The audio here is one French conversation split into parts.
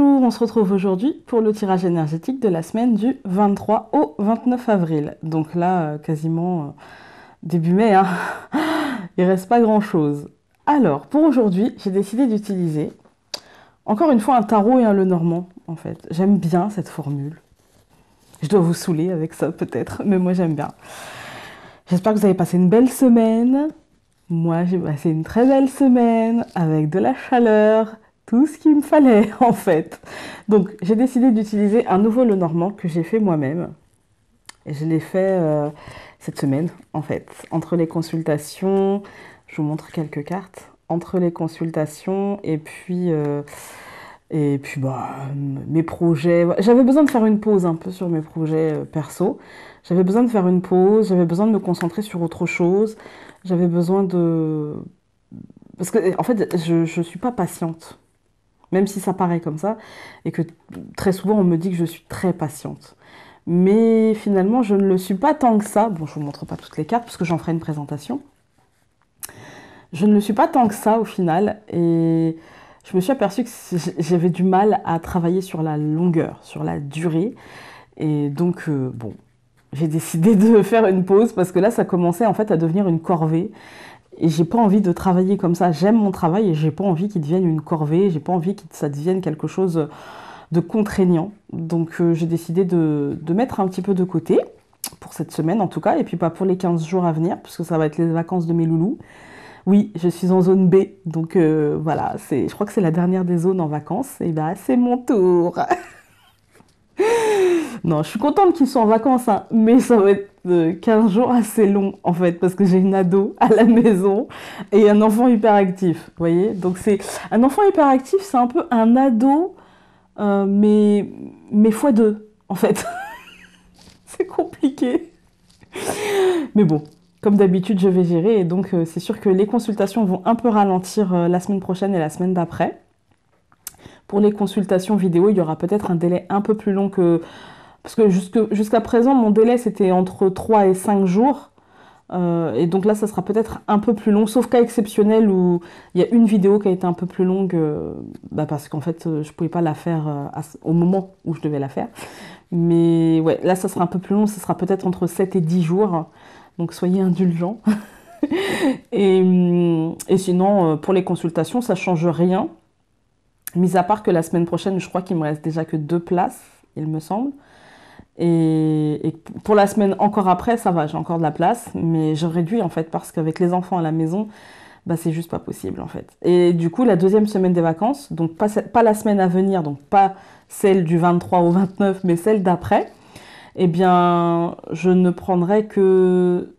Bonjour, on se retrouve aujourd'hui pour le tirage énergétique de la semaine du 23 au 29 avril. Donc là, euh, quasiment euh, début mai, hein. il reste pas grand-chose. Alors, pour aujourd'hui, j'ai décidé d'utiliser encore une fois un tarot et un Normand. en fait. J'aime bien cette formule. Je dois vous saouler avec ça peut-être, mais moi j'aime bien. J'espère que vous avez passé une belle semaine. Moi j'ai passé une très belle semaine avec de la chaleur, tout ce qu'il me fallait en fait. Donc j'ai décidé d'utiliser un nouveau le normand que j'ai fait moi-même. Et je l'ai fait euh, cette semaine en fait. Entre les consultations, je vous montre quelques cartes. Entre les consultations et puis euh, et puis bah mes projets. J'avais besoin de faire une pause un peu sur mes projets euh, perso. J'avais besoin de faire une pause. J'avais besoin de me concentrer sur autre chose. J'avais besoin de parce que en fait je ne suis pas patiente même si ça paraît comme ça, et que très souvent on me dit que je suis très patiente. Mais finalement, je ne le suis pas tant que ça. Bon, je vous montre pas toutes les cartes parce que j'en ferai une présentation. Je ne le suis pas tant que ça au final, et je me suis aperçue que j'avais du mal à travailler sur la longueur, sur la durée, et donc euh, bon, j'ai décidé de faire une pause parce que là, ça commençait en fait à devenir une corvée et j'ai pas envie de travailler comme ça. J'aime mon travail et j'ai pas envie qu'il devienne une corvée, j'ai pas envie que ça devienne quelque chose de contraignant. Donc euh, j'ai décidé de, mettre un petit peu de côté, pour cette semaine en tout cas, et puis pas pour les 15 jours à venir, puisque ça va être les vacances de mes loulous. Oui, je suis en zone B, donc euh, voilà, voilà, je crois que c'est la dernière des zones en vacances, et bah c'est mon tour non, je suis contente qu'ils soient en vacances, hein, mais ça va être 15 euh, jours assez long en fait, parce que j'ai une ado à la maison et un enfant hyperactif, vous voyez Donc c'est un enfant hyperactif, c'est un peu un ado, euh, mais, mais fois deux en fait. c'est compliqué. Mais bon, comme d'habitude, je vais gérer et donc euh, c'est sûr que les consultations vont un peu ralentir la semaine prochaine et la semaine d'après. Pour les consultations vidéo, il y aura peut-être un délai un peu plus long que... Parce que jusqu'à présent, mon délai, c'était entre 3 et 5 jours. Euh, et donc là, ça sera peut-être un peu plus long, sauf cas exceptionnel où il y a une vidéo qui a été un peu plus longue, euh, bah, parce qu'en fait, euh, je ne pouvais pas la faire au moment où je devais la faire. Mais ouais, là, ça sera un peu plus long, ça sera peut-être entre 7 et 10 jours. Donc soyez indulgents. et, hum, et, sinon, pour les consultations, ça ne change rien. Mis à part que la semaine prochaine, je crois qu'il me reste déjà que deux places, il me semble. Et, pour la semaine encore après, ça va, j'ai encore de la place, mais je réduis en fait parce qu'avec les enfants à la maison, bah, c'est juste pas possible en fait. Et du coup, la deuxième semaine des vacances, donc pas, la semaine à venir, donc pas celle du 23 au 29, mais celle d'après, eh bien, je ne prendrai que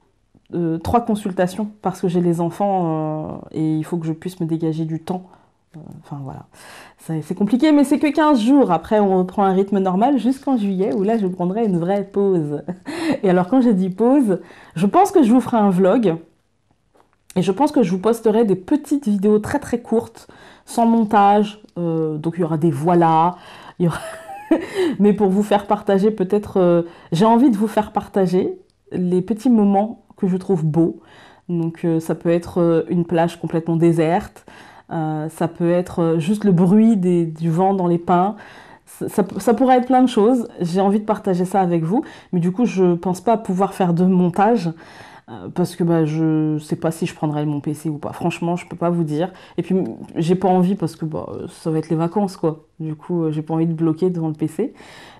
euh, trois consultations parce que j'ai les enfants euh, et il faut que je puisse me dégager du temps Enfin voilà, c'est compliqué, mais c'est que 15 jours. Après, on reprend un rythme normal jusqu'en juillet, où là, je prendrai une vraie pause. Et alors, quand j'ai dit pause, je pense que je vous ferai un vlog. Et je pense que je vous posterai des petites vidéos très très courtes, sans montage. Euh, donc, il y aura des voilà, y aura... mais pour vous faire partager, peut-être, euh, j'ai envie de vous faire partager les petits moments que je trouve beaux. Donc, euh, ça peut être une plage complètement déserte. Euh, ça peut être euh, juste le bruit du vent dans les pins. Ça, pourrait être plein de choses. J'ai envie de partager ça avec vous, mais du coup, je pense pas pouvoir faire de montage euh, parce que bah, je sais pas si je prendrai mon PC ou pas. Franchement, je peux pas vous dire. Et puis, j'ai pas envie parce que bah, ça va être les vacances, quoi. Du coup, j'ai pas envie de bloquer devant le PC.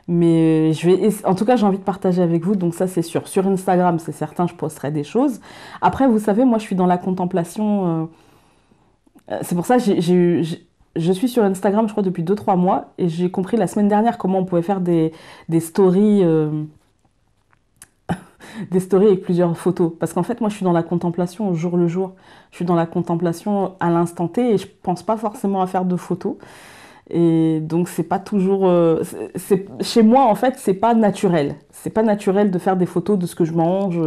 Mais je vais, en tout cas, j'ai envie de partager avec vous, donc ça c'est sûr. Sur Instagram, c'est certain, je posterai des choses. Après, vous savez, moi je suis dans la contemplation. Euh, c'est pour ça que je suis sur Instagram, je crois, depuis 2-3 mois, et j'ai compris la semaine dernière comment on pouvait faire des, stories. Euh, des stories avec plusieurs photos. Parce qu'en fait, moi, je suis dans la contemplation au jour le jour. Je suis dans la contemplation à l'instant T et je pense pas forcément à faire de photos. Et donc, c'est pas toujours. Euh, c'est, chez moi, en fait, c'est pas naturel. C'est pas naturel de faire des photos de ce que je mange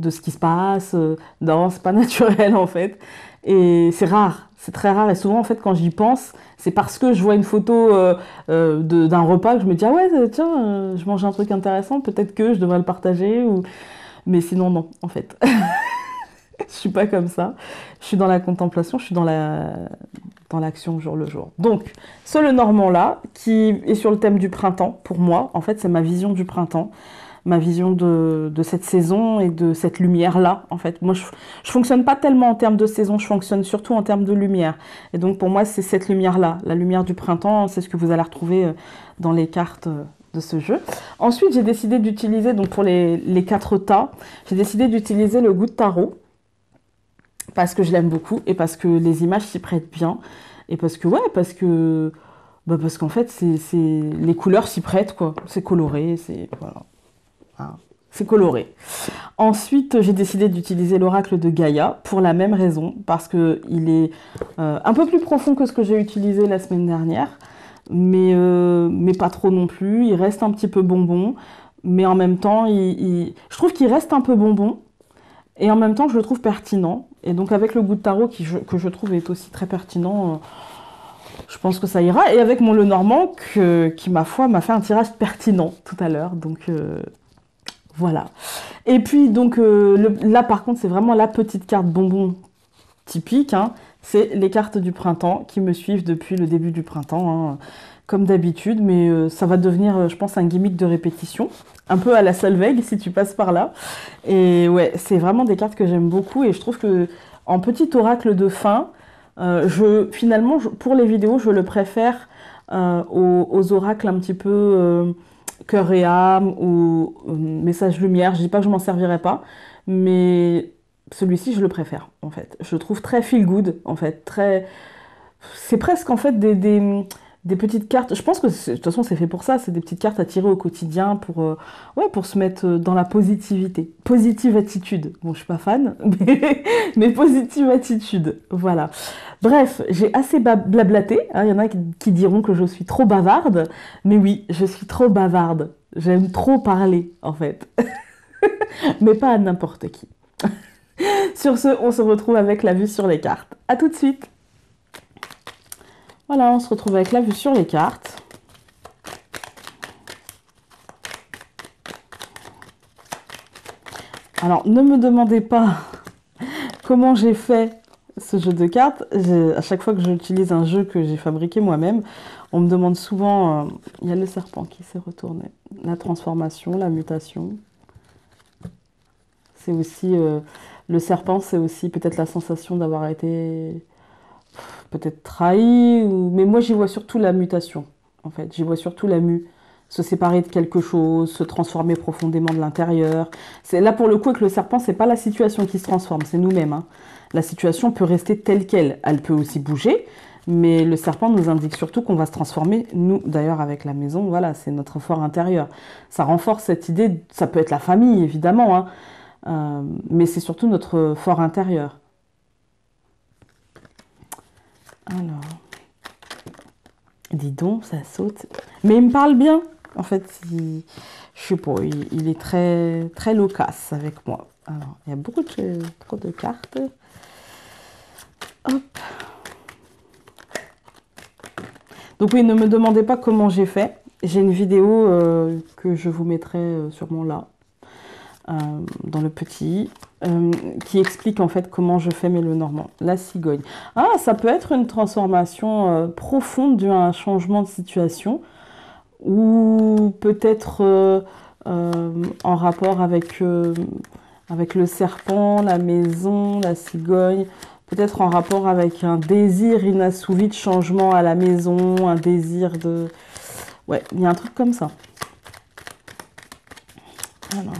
de ce qui se passe. Euh, non, c'est pas naturel en fait. Et c'est rare, c'est très rare. Et souvent, en fait, quand j'y pense, c'est parce que je vois une photo euh, euh, d'un repas que je me dis, ah ouais, tiens, je mange un truc intéressant, peut-être que je devrais le partager. Ou... Mais sinon, non, en fait. je suis pas comme ça. Je suis dans la contemplation, je suis dans la dans l'action jour le jour. Donc, ce le normand là qui est sur le thème du printemps pour moi, en fait, c'est ma vision du printemps ma vision de, cette saison et de cette lumière-là, en fait. Moi, je, ne fonctionne pas tellement en termes de saison, je fonctionne surtout en termes de lumière. Et donc, pour moi, c'est cette lumière-là, la lumière du printemps, c'est ce que vous allez retrouver euh, dans les cartes euh, de ce jeu. Ensuite, j'ai décidé d'utiliser, donc pour les, quatre tas, j'ai décidé d'utiliser le goût de tarot, parce que je l'aime beaucoup et parce que les images s'y prêtent bien. Et parce que, ouais, parce que... Bah, parce qu'en fait, c'est les couleurs s'y prêtent, quoi. C'est coloré, c'est... Voilà. Ah, c'est coloré. Ensuite, j'ai décidé d'utiliser l'oracle de Gaïa pour la même raison, parce qu'il est euh, un peu plus profond que ce que j'ai utilisé la semaine dernière, mais, euh, mais pas trop non plus. Il reste un petit peu bonbon, mais en même temps, je trouve qu'il reste un peu bonbon, et en même temps, je le trouve pertinent. Et donc, avec le goût de tarot, que je trouve est aussi très pertinent, euh, je pense que ça ira. Et avec mon Le Normand, qui, ma foi, m'a fait un tirage pertinent tout à l'heure. Donc, voilà. Et puis, donc, euh, là, par contre, c'est vraiment la petite carte bonbon typique. Hein. C'est les cartes du printemps qui me suivent depuis le début du printemps, hein, comme d'habitude. Mais euh, ça va devenir, euh, je pense, un gimmick de répétition. Un peu à la Solveig, si tu passes par là. Et ouais, c'est vraiment des cartes que j'aime beaucoup. Et je trouve que en petit oracle de fin, je, finalement, pour les vidéos, je le préfère aux, oracles un petit peu Cœur et âme ou euh, Message Lumière. Je dis pas que je m'en servirai pas, mais celui-ci, je le préfère, en fait. Je le trouve très feel good, en fait. Très... C'est presque, en fait, des, des, des petites cartes. Je pense que de toute façon, c'est fait pour ça. C'est des petites cartes à tirer au quotidien pour, euh, ouais, pour se mettre euh, dans la positivité. Positive attitude. Bon, je suis pas fan, mais, positive attitude. Voilà. Bref, j'ai assez blablaté. Hein. Il y en a qui diront que je suis trop bavarde. Mais oui, je suis trop bavarde. J'aime trop parler, en fait. mais pas à n'importe qui. sur ce, on se retrouve avec la vue sur les cartes. A tout de suite voilà, on se retrouve avec la vue sur les cartes. Alors, ne me demandez pas comment j'ai fait ce jeu de cartes. À chaque fois que j'utilise un jeu que j'ai fabriqué moi-même, on me demande souvent... Euh, il y a le serpent qui s'est retourné. La transformation, la mutation. C'est aussi... Euh, le serpent, c'est aussi peut-être la sensation d'avoir été peut-être trahi, mais moi j'y vois surtout la mutation, en fait. J'y vois surtout la mue, se séparer de quelque chose, se transformer profondément de l'intérieur. C'est Là pour le coup, avec le serpent, c'est pas la situation qui se transforme, c'est nous-mêmes. Hein. La situation peut rester telle qu'elle, elle peut aussi bouger, mais le serpent nous indique surtout qu'on va se transformer, nous d'ailleurs avec la maison, voilà, c'est notre fort intérieur. Ça renforce cette idée, ça peut être la famille évidemment, hein, euh, mais c'est surtout notre fort intérieur. Alors, dis donc, ça saute. Mais il me parle bien. En fait, il, je suis pas. il, est très, très loquace avec moi. Alors, il y a beaucoup de, trop de cartes. Donc oui, ne me demandez pas comment j'ai fait. J'ai une vidéo euh, que je vous mettrai euh, sûrement là, euh, dans le petit euh, qui explique en fait comment je fais mes le normand. La cigogne. Ah, ça peut être une transformation euh, profonde d'un à un changement de situation ou peut-être euh, en rapport avec, avec le serpent, la maison, la cigogne. Peut-être en rapport avec un désir inassouvi de changement à la maison, un désir de... Ouais, il y a un truc comme ça. Alors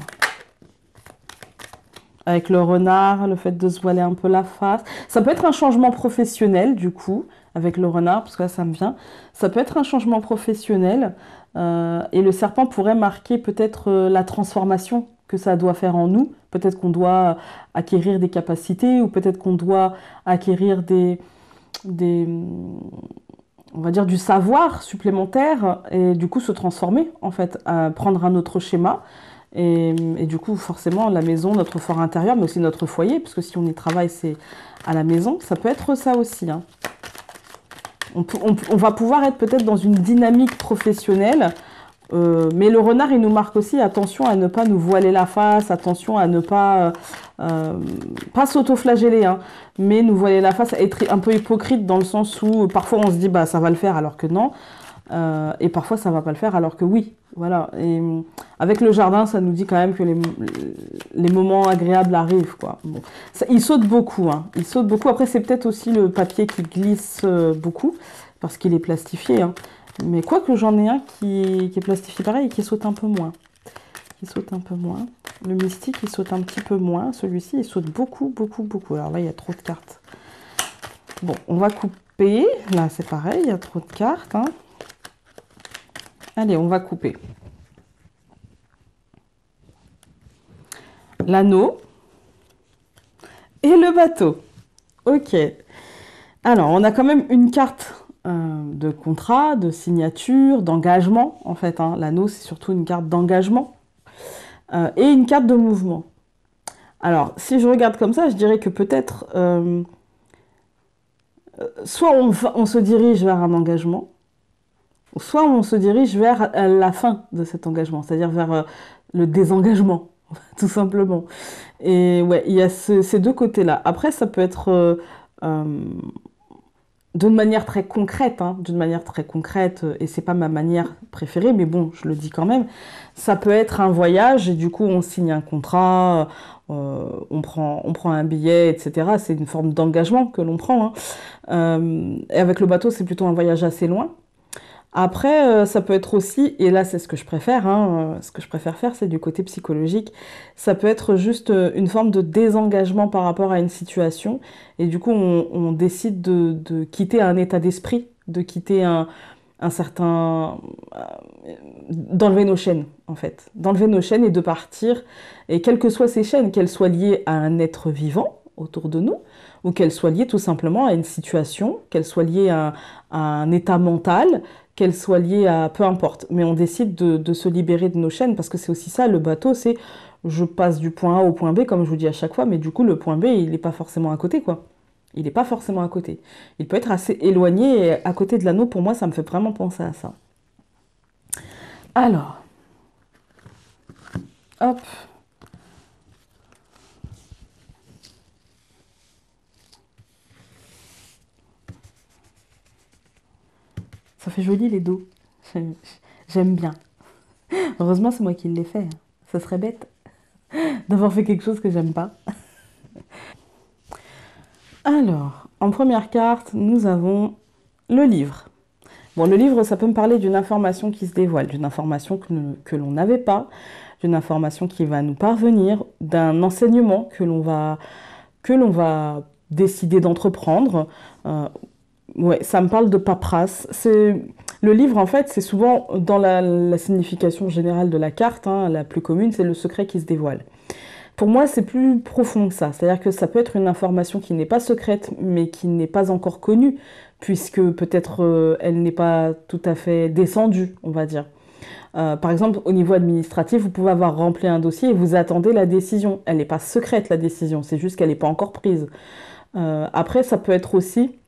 avec le renard, le fait de se voiler un peu la face. Ça peut être un changement professionnel, du coup, avec le renard, parce que là, ça me vient. Ça peut être un changement professionnel. Euh, et le serpent pourrait marquer peut-être euh, la transformation que ça doit faire en nous. Peut-être qu'on doit euh, acquérir des capacités ou peut-être qu'on doit acquérir des, on va dire, du savoir supplémentaire et du coup se transformer, en fait, prendre un autre schéma. Et, du coup, forcément, la maison, notre fort intérieur, mais aussi notre foyer, parce que si on y travaille, c'est à la maison. Ça peut être ça aussi. Hein. On, va pouvoir être peut-être dans une dynamique professionnelle, euh, mais le renard, il nous marque aussi attention à ne pas nous voiler la face, attention à ne pas, euh, euh, pas s'autoflageller, hein, mais nous voiler la face, être un peu hypocrite dans le sens où parfois on se dit bah ça va le faire alors que non, et parfois ça va pas le faire alors que oui. Voilà. Et avec le jardin, ça nous dit quand même que les, moments agréables arrivent, quoi. il saute beaucoup, hein. Il saute beaucoup. Après, c'est peut-être aussi le papier qui glisse euh, beaucoup, parce qu'il est plastifié, hein. Mais quoique j'en ai un qui, est plastifié pareil et qui saute un peu moins. Qui saute un peu moins. Le mystique, il saute un petit peu moins. Celui-ci, il saute beaucoup, beaucoup, beaucoup. Alors là, il y a trop de cartes. Bon, on va couper. Là, c'est pareil, il y a trop de cartes, hein. Allez, on va couper. L'anneau et le bateau. Ok. Alors, on a quand même une carte euh, de contrat, de signature, d'engagement, en fait. Hein. L'anneau, c'est surtout une carte d'engagement euh, et une carte de mouvement. Alors, si je regarde comme ça, je dirais que peut-être, euh, soit on, se dirige vers un engagement, soit on se dirige vers euh, la fin de cet engagement, c'est-à-dire vers euh, le désengagement, tout simplement. Et ouais, il y a ces deux côtés-là. Après, ça peut être euh, d'une manière très concrète, hein, d'une manière très concrète, et c'est pas ma manière préférée, mais bon, je le dis quand même. Ça peut être un voyage, et du coup, on signe un contrat, on, prend, un billet, etc. C'est une forme d'engagement que l'on prend. Hein. et avec le bateau, c'est plutôt un voyage assez loin. Après, euh, ça peut être aussi, et là c'est ce que je préfère, hein, euh, ce que je préfère faire, c'est du côté psychologique, ça peut être juste euh, une forme de désengagement par rapport à une situation, et du coup on, décide de, quitter un état d'esprit, de quitter un, certain... d'enlever nos chaînes en fait, d'enlever nos chaînes et de partir, et quelles que soient ces chaînes, qu'elles soient liées à un être vivant autour de nous, ou qu'elles soient liées tout simplement à une situation, qu'elles soient liées à un état mental, qu'elles soit liées à peu importe, mais on décide de, de se libérer de nos chaînes parce que c'est aussi ça le bateau, c'est je passe du point A au point B comme je vous dis à chaque fois, mais du coup le point B il n'est pas forcément à côté quoi. Il n'est pas forcément à côté. Il peut être assez éloigné à côté de l'anneau pour moi ça me fait vraiment penser à ça. Alors, hop. fait joli les dos. J'aime bien. Heureusement, c'est moi qui l'ai fait. Ça serait bête d'avoir fait quelque chose que j'aime pas. Alors, en première carte, nous avons le livre. Bon, le livre, ça peut me parler d'une information qui se dévoile, d'une information que, l'on n'avait pas, d'une information qui va nous parvenir, d'un enseignement que l'on va, que l'on va décider d'entreprendre, euh, Ouais, ça me parle de paperasse. C'est le livre en fait, c'est souvent dans la, signification générale de la carte, hein, la plus commune, c'est le secret qui se dévoile. Pour moi, c'est plus profond que ça. C'est-à-dire que ça peut être une information qui n'est pas secrète, mais qui n'est pas encore connue, puisque peut-être euh, elle n'est pas tout à fait descendue, on va dire. Euh, par exemple, au niveau administratif, vous pouvez avoir rempli un dossier et vous attendez la décision. Elle n'est pas secrète, la décision, c'est juste qu'elle n'est pas encore prise. Euh, après, ça peut être aussi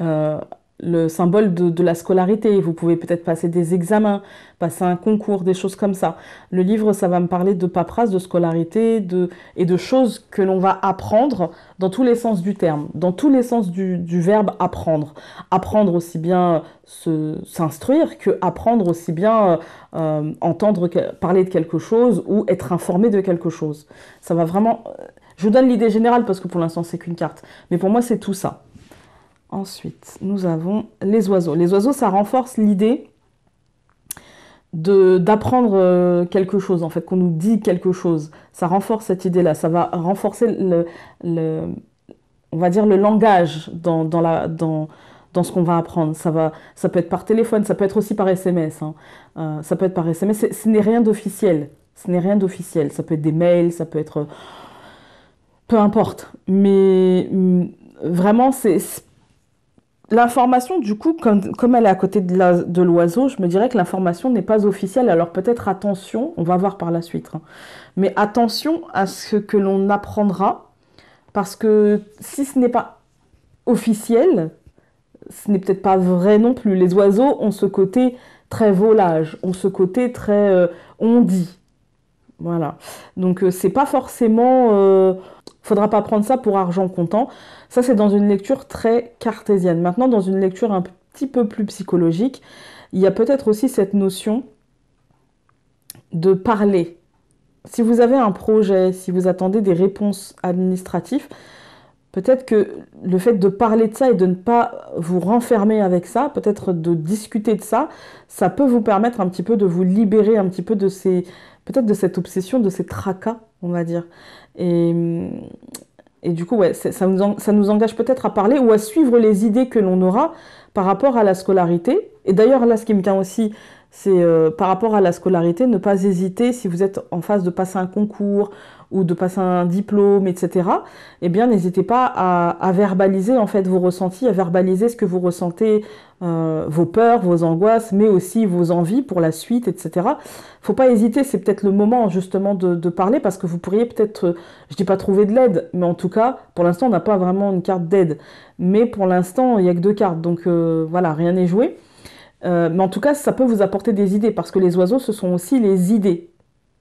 euh, le symbole de, la scolarité. Vous pouvez peut-être passer des examens, passer un concours, des choses comme ça. Le livre, ça va me parler de paperasse, de scolarité de, et de choses que l'on va apprendre dans tous les sens du terme, dans tous les sens du, verbe apprendre. Apprendre aussi bien euh, s'instruire que apprendre aussi bien euh, entendre parler de quelque chose ou être informé de quelque chose. Ça va vraiment... Je vous donne l'idée générale parce que pour l'instant c'est qu'une carte. Mais pour moi c'est tout ça. Ensuite, nous avons les oiseaux. Les oiseaux, ça renforce l'idée d'apprendre euh, quelque chose, en fait, qu'on nous dit quelque chose. Ça renforce cette idée-là, ça va renforcer le, on va dire le langage dans, la, dans, dans ce qu'on va apprendre. Ça, va, ça peut être par téléphone, ça peut être aussi par SMS. Hein. Euh, ça peut être par SMS, ce n'est rien d'officiel. Ce n'est rien d'officiel. Ça peut être des mails, ça peut être... Euh, peu importe. Mais mm, vraiment, c'est L'information, du coup, comme, elle est à côté de l'oiseau, je me dirais que l'information n'est pas officielle. Alors peut-être attention, on va voir par la suite. Hein. Mais attention à ce que l'on apprendra, parce que si ce n'est pas officiel, ce n'est peut-être pas vrai non plus. Les oiseaux ont ce côté très volage, ont ce côté très euh, on dit. Voilà. Donc euh, c'est pas forcément. Euh, faudra pas prendre ça pour argent comptant. Ça c'est dans une lecture très cartésienne. Maintenant dans une lecture un petit peu plus psychologique, il y a peut-être aussi cette notion de parler. Si vous avez un projet, si vous attendez des réponses administratives, Peut-être que le fait de parler de ça et de ne pas vous renfermer avec ça, peut-être de discuter de ça, ça peut vous permettre un petit peu de vous libérer un petit peu de ces, peut-être de cette obsession, de ces tracas, on va dire. Et, et du coup, ça ça nous engage peut-être à parler ou à suivre les idées que l'on aura par rapport à la scolarité. Et d'ailleurs, là, ce qui me tient aussi c'est euh, par rapport à la scolarité, ne pas hésiter si vous êtes en face de passer un concours ou de passer un diplôme, etc. Eh bien, n'hésitez pas à, verbaliser en fait vos ressentis, à verbaliser ce que vous ressentez, euh, vos peurs, vos angoisses, mais aussi vos envies pour la suite, etc. Faut pas hésiter, c'est peut-être le moment justement de, parler parce que vous pourriez peut-être, euh, je dis pas trouver de l'aide, mais en tout cas, pour l'instant, on n'a pas vraiment une carte d'aide. Mais pour l'instant, il y a que deux cartes, donc voilà, rien n'est joué. Euh, mais en tout cas, ça peut vous apporter des idées, parce que les oiseaux, ce sont aussi les idées.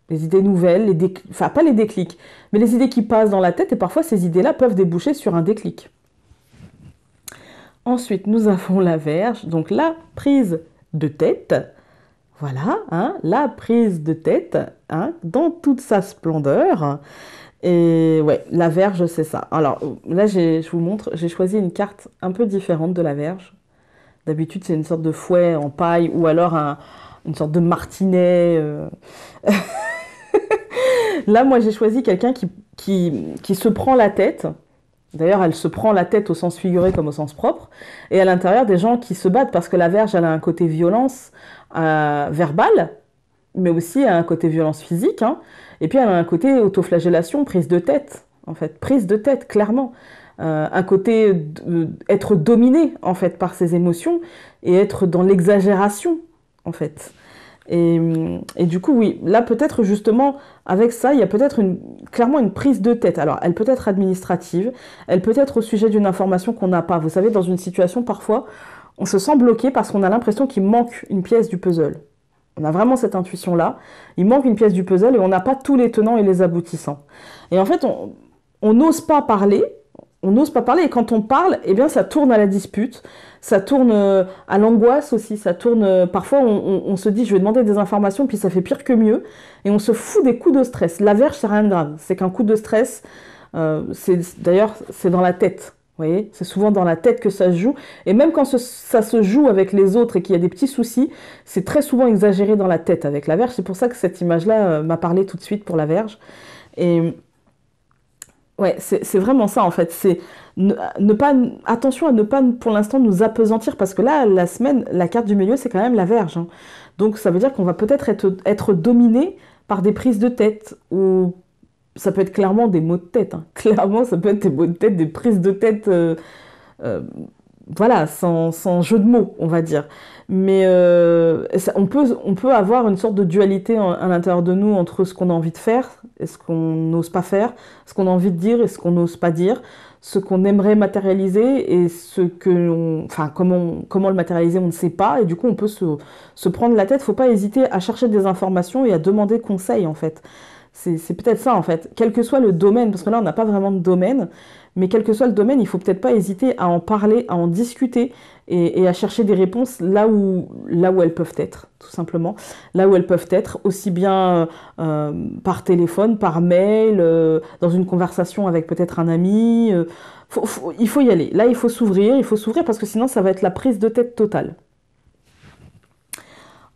Les idées nouvelles, les enfin pas les déclics, mais les idées qui passent dans la tête, et parfois ces idées-là peuvent déboucher sur un déclic. Ensuite, nous avons la verge, donc la prise de tête. Voilà, hein, la prise de tête, hein, dans toute sa splendeur. Et ouais, la verge, c'est ça. Alors là, je vous montre, j'ai choisi une carte un peu différente de la verge. D'habitude, c'est une sorte de fouet en paille ou alors une sorte de martinet. Euh. Là, moi, j'ai choisi quelqu'un qui, qui, qui, se prend la tête. D'ailleurs, elle se prend la tête au sens figuré comme au sens propre. Et à l'intérieur, des gens qui se battent parce que la verge, elle a un côté violence euh, verbale, mais aussi un côté violence physique. Hein. Et puis, elle a un côté autoflagellation, prise de tête, en fait. Prise de tête, clairement à euh, un côté d'être euh, être dominé en fait par ses émotions et être dans l'exagération en fait. Et, et, du coup, oui, là peut-être justement avec ça, il y a peut-être clairement une prise de tête. Alors, elle peut être administrative, elle peut être au sujet d'une information qu'on n'a pas. Vous savez, dans une situation parfois, on se sent bloqué parce qu'on a l'impression qu'il manque une pièce du puzzle. On a vraiment cette intuition-là. Il manque une pièce du puzzle et on n'a pas tous les tenants et les aboutissants. Et en fait, on n'ose pas parler on n'ose pas parler. Et quand on parle, eh bien, ça tourne à la dispute, ça tourne euh, à l'angoisse aussi, ça tourne. Euh, parfois, on, se dit, je vais demander des informations, puis ça fait pire que mieux, et on se fout des coups de stress. La verge, c'est rien de grave. C'est qu'un coup de stress, euh, c'est d'ailleurs, c'est dans la tête. Vous voyez, c'est souvent dans la tête que ça se joue. Et même quand ça se joue avec les autres et qu'il y a des petits soucis, c'est très souvent exagéré dans la tête avec la verge. C'est pour ça que cette image-là m'a parlé tout de suite pour la verge. Et Ouais, c'est vraiment ça en fait. C'est ne, pas attention à ne pas pour l'instant nous appesantir parce que là la semaine la carte du milieu c'est quand même la verge. Hein. Donc ça veut dire qu'on va peut-être être, dominé par des prises de tête ou ça peut être clairement des mots de tête. Hein. Clairement ça peut être des mots de tête, des prises de tête. Euh, euh, voilà, sans, sans, jeu de mots, on va dire. Mais euh, on, peut, on peut avoir une sorte de dualité à l'intérieur de nous entre ce qu'on a envie de faire et ce qu'on n'ose pas faire, ce qu'on a envie de dire et ce qu'on n'ose pas dire, ce qu'on aimerait matérialiser et ce que enfin comment comment le matérialiser on ne sait pas et du coup on peut se, prendre la tête. Faut pas hésiter à chercher des informations et à demander conseil en fait. C'est peut-être ça en fait. Quel que soit le domaine, parce que là on n'a pas vraiment de domaine, mais quel que soit le domaine, il faut peut-être pas hésiter à en parler, à en discuter, et, à chercher des réponses là où, là où elles peuvent être, tout simplement. Là où elles peuvent être, aussi bien euh, par téléphone, par mail, euh, dans une conversation avec peut-être un ami. Euh, il faut y aller. Là, il faut s'ouvrir, il faut s'ouvrir parce que sinon, ça va être la prise de tête totale.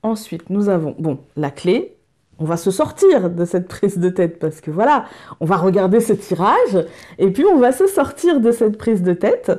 Ensuite, nous avons, bon, la clé, on va se sortir de cette prise de tête parce que voilà, on va regarder ce tirage et puis on va se sortir de cette prise de tête.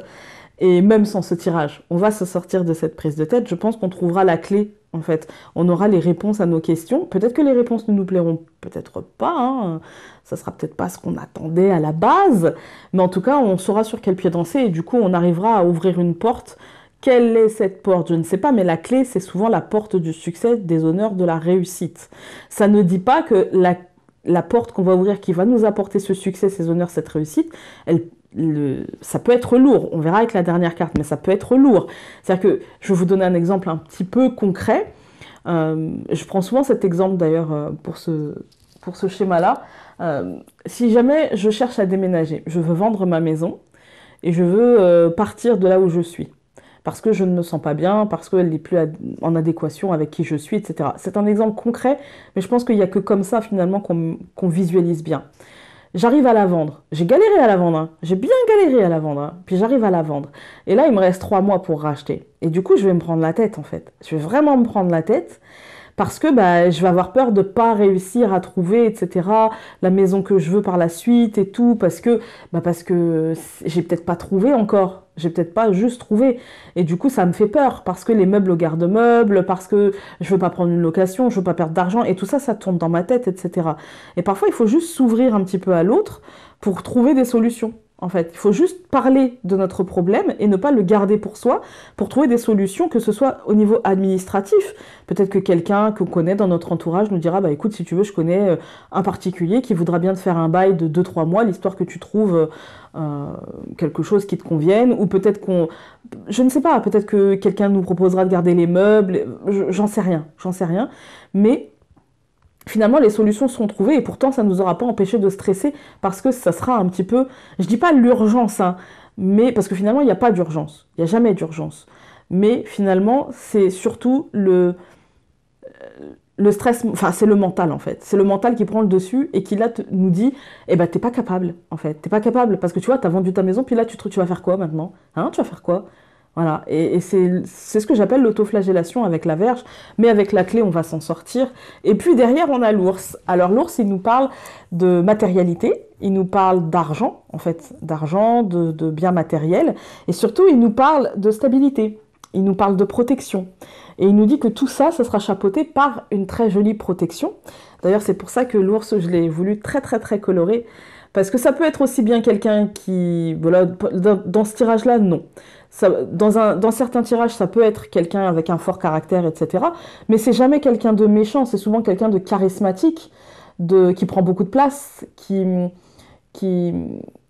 Et même sans ce tirage, on va se sortir de cette prise de tête. Je pense qu'on trouvera la clé, en fait. On aura les réponses à nos questions. Peut-être que les réponses ne nous plairont peut-être pas. Hein. Ça sera peut-être pas ce qu'on attendait à la base. Mais en tout cas, on saura sur quel pied danser. Et du coup, on arrivera à ouvrir une porte quelle est cette porte Je ne sais pas, mais la clé, c'est souvent la porte du succès, des honneurs, de la réussite. Ça ne dit pas que la, la porte qu'on va ouvrir qui va nous apporter ce succès, ces honneurs, cette réussite, elle, ça peut être lourd. On verra avec la dernière carte, mais ça peut être lourd. C'est-à-dire que je vais vous donner un exemple un petit peu concret. Euh, je prends souvent cet exemple d'ailleurs euh, pour ce, schéma-là. Euh, si jamais je cherche à déménager, je veux vendre ma maison et je veux partir de là où je suis. Parce que je ne me sens pas bien, parce qu'elle n'est plus en adéquation avec qui je suis, etc. C'est un exemple concret, mais je pense qu'il n'y a que comme ça finalement qu'on visualise bien j'arrive à la vendre. J'ai galéré à la vendre, hein. j'ai bien galéré à la vendre, hein. puis j'arrive à la vendre. Et là, il me reste trois mois pour racheter. Et du coup, je vais me prendre la tête, en fait. Je vais vraiment me prendre la tête parce que bah, je vais avoir peur de pas réussir à trouver, etc., la maison que je veux par la suite et tout, parce que, bah, parce que j'ai peut-être pas trouvé encore j'ai peut-être pas juste trouvé. Et du coup, ça me fait peur parce que les meubles au garde-meubles, parce que je veux pas prendre une location, je veux pas perdre d'argent, et tout ça, ça tourne dans ma tête, etc. Et parfois, il faut juste s'ouvrir un petit peu à l'autre pour trouver des solutions en fait. Il faut juste parler de notre problème et ne pas le garder pour soi pour trouver des solutions, que ce soit au niveau administratif. Peut-être que quelqu'un qu'on connaît dans notre entourage nous dira, bah écoute, si tu veux, je connais euh, un particulier qui voudra bien te faire un bail de 2-3 mois, l'histoire que tu trouves euh, quelque chose qui te convienne, ou peut-être qu'on... Je ne sais pas, peut-être que quelqu'un nous proposera de garder les meubles, j'en sais rien, j'en sais rien. Mais finalement, les solutions seront trouvées et pourtant, ça ne nous aura pas empêché de stresser parce que ça sera un petit peu, je dis pas l'urgence, hein, mais parce que finalement, il n'y a pas d'urgence, il n'y a jamais d'urgence. Mais finalement, c'est surtout le, le stress, enfin, c'est le mental en fait. C'est le mental qui prend le dessus et qui là nous dit, eh ben, t'es pas capable en fait, t'es pas capable parce que tu vois, t'as vendu ta maison, puis là, tu, tu vas faire quoi maintenant Hein, tu vas faire quoi voilà, et, c'est ce que j'appelle l'autoflagellation avec la verge, mais avec la clé, on va s'en sortir. Et puis derrière, on a l'ours. Alors l'ours, il nous parle de matérialité, il nous parle d'argent, en fait, d'argent, de, de biens matériels, et surtout, il nous parle de stabilité, il nous parle de protection. Et il nous dit que tout ça, ça sera chapeauté par une très jolie protection. D'ailleurs, c'est pour ça que l'ours, je l'ai voulu très très très coloré, parce que ça peut être aussi bien quelqu'un qui... Voilà, dans ce tirage-là, non dans, un, dans certains tirages, ça peut être quelqu'un avec un fort caractère, etc. Mais c'est jamais quelqu'un de méchant, c'est souvent quelqu'un de charismatique, de, qui prend beaucoup de place, qui, qui,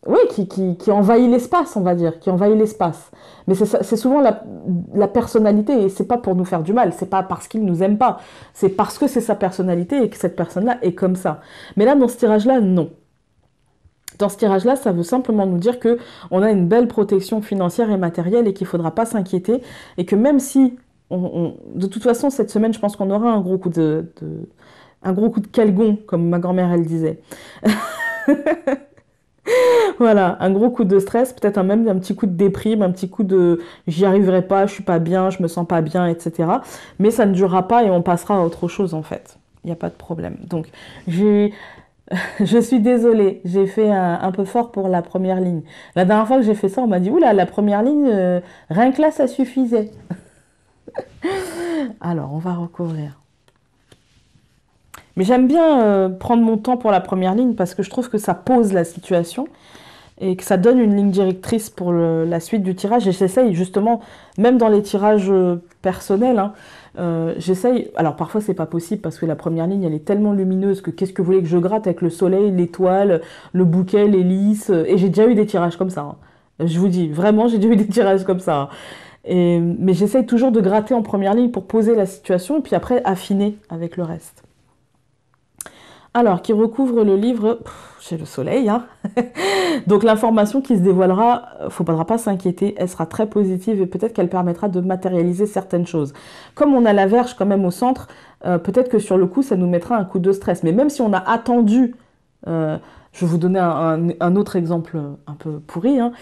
oui, qui, envahit l'espace, on va dire, qui envahit l'espace. Mais c'est souvent la, la, personnalité, et c'est pas pour nous faire du mal, c'est pas parce qu'il nous aime pas, c'est parce que c'est sa personnalité et que cette personne-là est comme ça. Mais là, dans ce tirage-là, non dans ce tirage-là, ça veut simplement nous dire que on a une belle protection financière et matérielle et qu'il ne faudra pas s'inquiéter et que même si on, de toute façon cette semaine, je pense qu'on aura un gros coup de, un gros coup de calgon, comme ma grand-mère elle disait. voilà, un gros coup de stress, peut-être même un petit coup de déprime, un petit coup de j'y arriverai pas, je suis pas bien, je me sens pas bien, etc. Mais ça ne durera pas et on passera à autre chose en fait. Il n'y a pas de problème. Donc j'ai je suis désolée, j'ai fait un, peu fort pour la première ligne. La dernière fois que j'ai fait ça, on m'a dit, oula, la première ligne, euh, rien que là, ça suffisait. Alors, on va recouvrir. Mais j'aime bien euh, prendre mon temps pour la première ligne parce que je trouve que ça pose la situation et que ça donne une ligne directrice pour la suite du tirage. Et j'essaye justement, même dans les tirages euh, personnels, hein, euh, j'essaye, alors parfois c'est pas possible parce que la première ligne elle est tellement lumineuse que qu'est-ce que vous voulez que je gratte avec le soleil, l'étoile, le bouquet, les lys, euh, et j'ai déjà eu des tirages comme ça. Hein. Je vous dis, vraiment j'ai déjà eu des tirages comme ça. Hein. mais j'essaye toujours de gratter en première ligne pour poser la situation et puis après affiner avec le reste. Alors, qui recouvre le livre chez le soleil. Hein Donc l'information qui se dévoilera, il euh, ne faudra pas s'inquiéter, elle sera très positive et peut-être qu'elle permettra de matérialiser certaines choses. Comme on a la verge quand même au centre, euh, peut-être que sur le coup, ça nous mettra un coup de stress. Mais même si on a attendu, euh, je vais vous donner un, autre exemple un peu pourri, hein.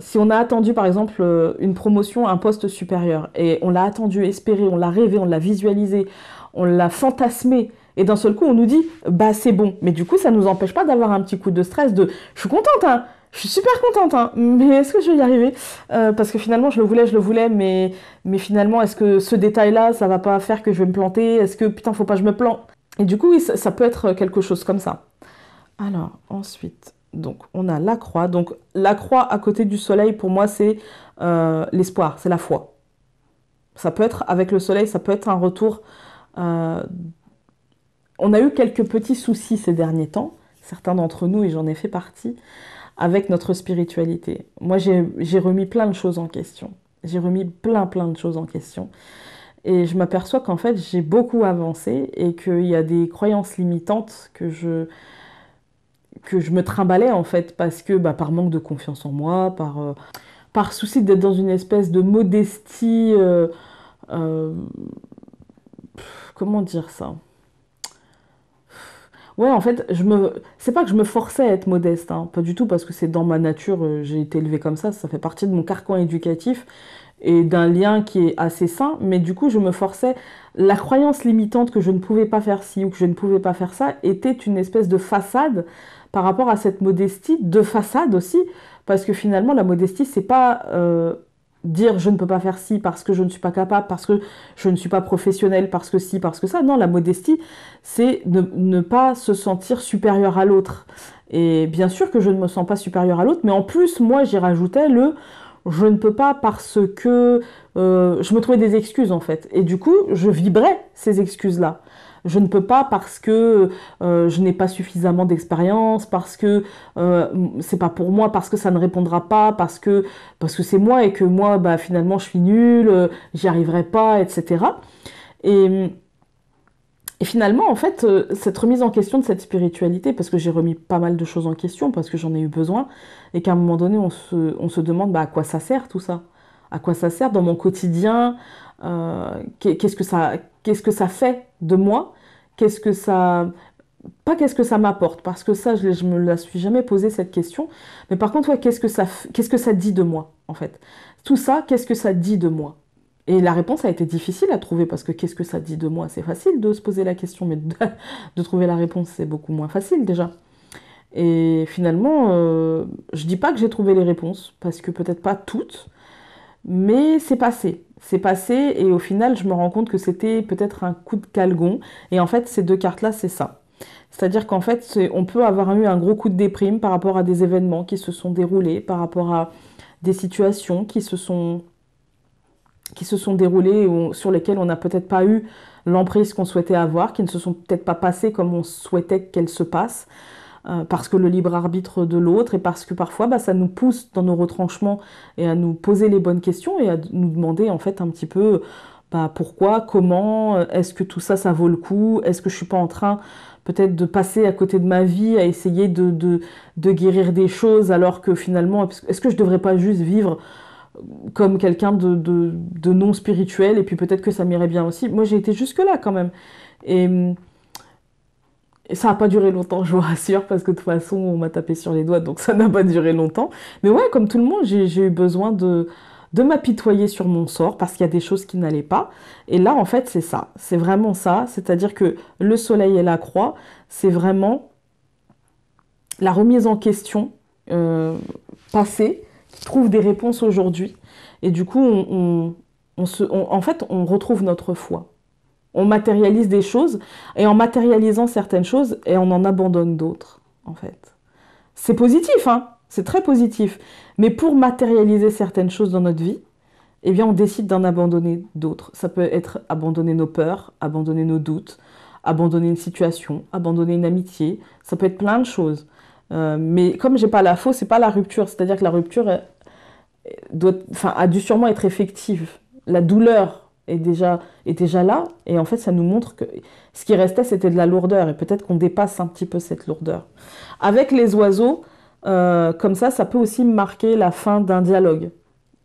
si on a attendu par exemple une promotion, un poste supérieur, et on l'a attendu, espéré, on l'a rêvé, on l'a visualisé, on l'a fantasmé, et d'un seul coup, on nous dit, bah c'est bon. Mais du coup, ça ne nous empêche pas d'avoir un petit coup de stress de, je suis contente, hein, je suis super contente, hein, mais est-ce que je vais y arriver euh, Parce que finalement, je le voulais, je le voulais, mais, mais finalement, est-ce que ce détail-là, ça va pas faire que je vais me planter Est-ce que, putain, faut pas que je me plante Et du coup, ça, peut être quelque chose comme ça. Alors, ensuite, donc, on a la croix. Donc, la croix à côté du soleil, pour moi, c'est euh, l'espoir, c'est la foi. Ça peut être avec le soleil, ça peut être un retour... Euh, on a eu quelques petits soucis ces derniers temps, certains d'entre nous, et j'en ai fait partie, avec notre spiritualité. Moi, j'ai remis plein de choses en question. J'ai remis plein, plein de choses en question. Et je m'aperçois qu'en fait, j'ai beaucoup avancé et qu'il y a des croyances limitantes que je, que je me trimballais en fait, parce que bah, par manque de confiance en moi, par, euh, par souci d'être dans une espèce de modestie. Euh, euh, comment dire ça Ouais, en fait, je me. C'est pas que je me forçais à être modeste, hein. pas du tout, parce que c'est dans ma nature, euh, j'ai été élevée comme ça, ça fait partie de mon carcan éducatif et d'un lien qui est assez sain, mais du coup, je me forçais. La croyance limitante que je ne pouvais pas faire ci ou que je ne pouvais pas faire ça était une espèce de façade par rapport à cette modestie, de façade aussi, parce que finalement, la modestie, c'est pas. Euh, dire je ne peux pas faire ci parce que je ne suis pas capable, parce que je ne suis pas professionnel, parce que ci, parce que ça. Non, la modestie, c'est ne, ne, pas se sentir supérieur à l'autre. Et bien sûr que je ne me sens pas supérieur à l'autre, mais en plus, moi, j'y rajoutais le je ne peux pas parce que euh, je me trouvais des excuses en fait. Et du coup, je vibrais ces excuses-là. Je ne peux pas parce que euh, je n'ai pas suffisamment d'expérience, parce que euh, c'est pas pour moi, parce que ça ne répondra pas, parce que parce que c'est moi et que moi, bah finalement, je suis nulle, j'y arriverai pas, etc. Et et finalement, en fait, euh, cette remise en question de cette spiritualité, parce que j'ai remis pas mal de choses en question, parce que j'en ai eu besoin, et qu'à un moment donné, on se, demande bah, à quoi ça sert tout ça À quoi ça sert dans mon quotidien euh, Qu'est-ce que ça qu'est-ce que ça fait de moi Qu'est-ce que ça pas qu'est-ce que ça m'apporte parce que ça je, ne me la suis jamais posée cette question mais par contre qu'est-ce que ça qu'est-ce que ça dit de moi en fait tout ça qu'est-ce que ça dit de moi et la réponse a été difficile à trouver parce que qu'est-ce que ça dit de moi C'est facile de se poser la question, mais de, trouver la réponse, c'est beaucoup moins facile déjà. Et finalement, je euh, je dis pas que j'ai trouvé les réponses, parce que peut-être pas toutes, mais c'est passé. C'est passé et au final, je me rends compte que c'était peut-être un coup de calgon. Et en fait, ces deux cartes-là, c'est ça. C'est-à-dire qu'en fait, on peut avoir eu un gros coup de déprime par rapport à des événements qui se sont déroulés, par rapport à des situations qui se sont qui se sont déroulés ou sur lesquelles on n'a peut-être pas eu l'emprise qu'on souhaitait avoir, qui ne se sont peut-être pas passées comme on souhaitait qu'elles se passent, euh, parce que le libre arbitre de l'autre et parce que parfois bah, ça nous pousse dans nos retranchements et à nous poser les bonnes questions et à nous demander en fait un petit peu bah, pourquoi, comment, euh, est-ce que tout ça ça vaut le coup, est-ce que je suis pas en train peut-être de passer à côté de ma vie, à essayer de, de, de guérir des choses alors que finalement, est-ce que je devrais pas juste vivre comme quelqu'un de, non spirituel, et puis peut-être que ça m'irait bien aussi. Moi, j'ai été jusque-là quand même. Et, ça n'a pas duré longtemps, je vous rassure, parce que de toute façon, on m'a tapé sur les doigts, donc ça n'a pas duré longtemps. Mais ouais, comme tout le monde, j'ai eu besoin de, de m'apitoyer sur mon sort, parce qu'il y a des choses qui n'allaient pas. Et là, en fait, c'est ça. C'est vraiment ça. C'est-à-dire que le soleil et la croix, c'est vraiment la remise en question euh, passée trouve des réponses aujourd'hui. Et du coup, on, se, en fait, on retrouve notre foi. On matérialise des choses, et en matérialisant certaines choses, et on en abandonne d'autres, en fait. C'est positif, hein c'est très positif. Mais pour matérialiser certaines choses dans notre vie, eh bien, on décide d'en abandonner d'autres. Ça peut être abandonner nos peurs, abandonner nos doutes, abandonner une situation, abandonner une amitié. Ça peut être plein de choses. Euh, mais comme j'ai pas la faux, c'est pas la rupture. C'est-à-dire que la rupture a dû sûrement être effective. La douleur est déjà, déjà là. Et en fait, ça nous montre que ce qui restait, c'était de la lourdeur. Et peut-être qu'on dépasse un petit peu cette lourdeur. Avec les oiseaux, euh, comme ça, ça peut aussi marquer la fin d'un dialogue.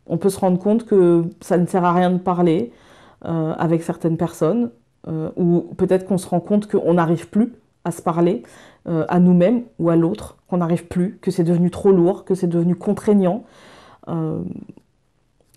On peut se rendre compte que ça ne sert à rien de parler euh, avec certaines personnes, ou peut-être qu'on se rend compte qu'on n'arrive plus à se parler, euh, à nous-mêmes ou à l'autre, qu'on n'arrive plus, que c'est devenu trop lourd, que c'est devenu contraignant. Euh,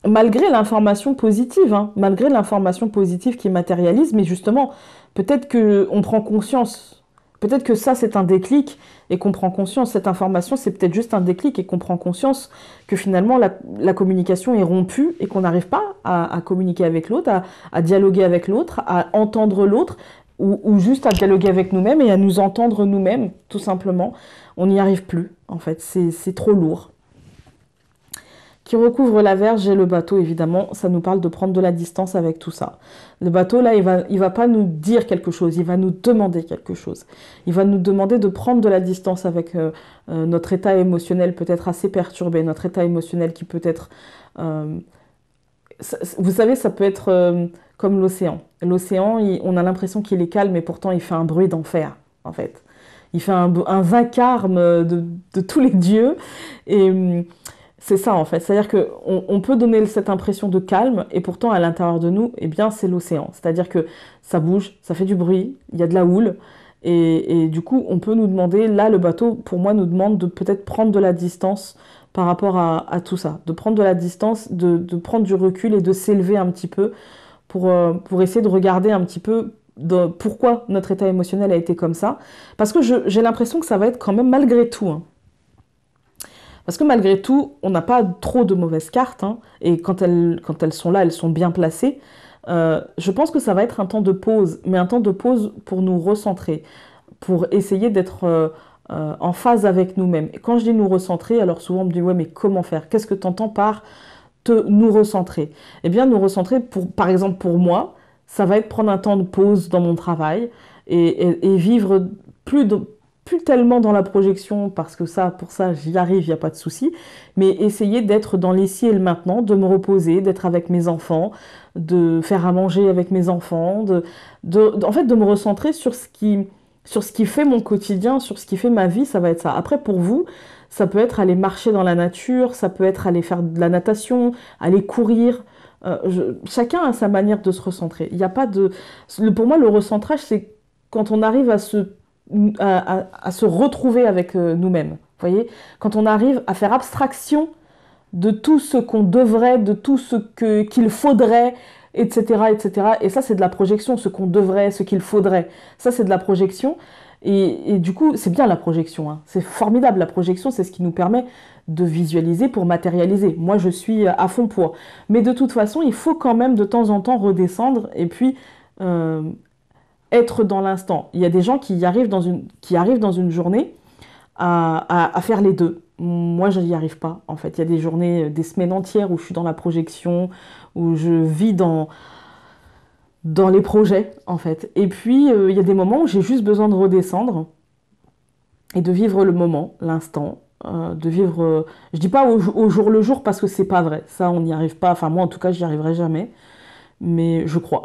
malgré l'information positive, hein, malgré l'information positive qui matérialise, mais justement, peut-être qu'on prend conscience, peut-être que ça c'est un déclic et qu'on prend conscience, cette information c'est peut-être juste un déclic et qu'on prend conscience que finalement la, communication est rompue et qu'on n'arrive pas à, communiquer avec l'autre, à dialoguer avec l'autre, à entendre l'autre, ou, juste à dialoguer avec nous-mêmes et à nous entendre nous-mêmes, tout simplement. On n'y arrive plus, en fait, c'est trop lourd. Qui recouvre la verge et le bateau, évidemment, ça nous parle de prendre de la distance avec tout ça. Le bateau, là, il va, il va pas nous dire quelque chose, il va nous demander quelque chose. Il va nous demander de prendre de la distance avec euh, euh, notre état émotionnel peut-être assez perturbé, notre état émotionnel qui peut être... Euh, vous savez, ça peut être euh, comme l'océan. L'océan, on a l'impression qu'il est calme, et pourtant il fait un bruit d'enfer, en fait. Il fait un, vacarme de, tous les dieux. Et hum, c'est ça, en fait. C'est-à-dire qu'on on peut donner cette impression de calme, et pourtant à l'intérieur de nous, eh bien, c'est l'océan. C'est-à-dire que ça bouge, ça fait du bruit, il y a de la houle. et, du coup, on peut nous demander, là, le bateau, pour moi, nous demande de peut-être prendre de la distance par rapport à, tout ça, de prendre de la distance, de, prendre du recul et de s'élever un petit peu pour, euh, pour essayer de regarder un petit peu pourquoi notre état émotionnel a été comme ça. Parce que j'ai l'impression que ça va être quand même malgré tout. Hein. Parce que malgré tout, on n'a pas trop de mauvaises cartes. Hein. et quand elles, quand elles sont là, elles sont bien placées. Euh, je pense que ça va être un temps de pause, mais un temps de pause pour nous recentrer, pour essayer d'être... Euh, euh, en phase avec nous-mêmes. quand je dis nous recentrer, alors souvent on me dit ouais mais comment faire Qu'est-ce que tu entends par te nous recentrer Eh bien nous recentrer, pour, par exemple pour moi, ça va être prendre un temps de pause dans mon travail et, vivre plus de, plus tellement dans la projection parce que ça, pour ça, j'y arrive, il n'y a pas de souci, mais essayer d'être dans l'ici et maintenant, de me reposer, d'être avec mes enfants, de faire à manger avec mes enfants, de, en fait, de me recentrer sur ce qui, sur ce qui fait mon quotidien, sur ce qui fait ma vie, ça va être ça. Après, pour vous, ça peut être aller marcher dans la nature, ça peut être aller faire de la natation, aller courir. Euh, chacun a sa manière de se recentrer. Il n'y a pas de. pour moi, le recentrage, c'est quand on arrive à se, à, se retrouver avec euh, nous-mêmes. voyez Quand on arrive à faire abstraction de tout ce qu'on devrait, de tout ce qu'il faudrait, etc., etc. Et ça, c'est de la projection, ce qu'on devrait, ce qu'il faudrait. Ça, c'est de la projection. Et, du coup, c'est bien la projection. Hein. C'est formidable la projection, c'est ce qui nous permet de visualiser pour matérialiser. Moi, je suis à fond pour. Mais de toute façon, il faut quand même de temps en temps redescendre et puis euh, être dans l'instant. Il y a des gens qui arrivent dans une, qui arrivent dans une journée à faire les deux moi je n'y arrive pas en fait. Il y a des journées, euh, des semaines entières où je suis dans la projection, où je vis dans, dans les projets, en fait. Et puis, euh, il y a des moments où j'ai juste besoin de redescendre et de vivre le moment, l'instant, euh, de vivre, euh, je dis pas au, jour le jour parce que c'est pas vrai, ça on n'y arrive pas, enfin moi en tout cas j'y arriverai jamais, mais je crois.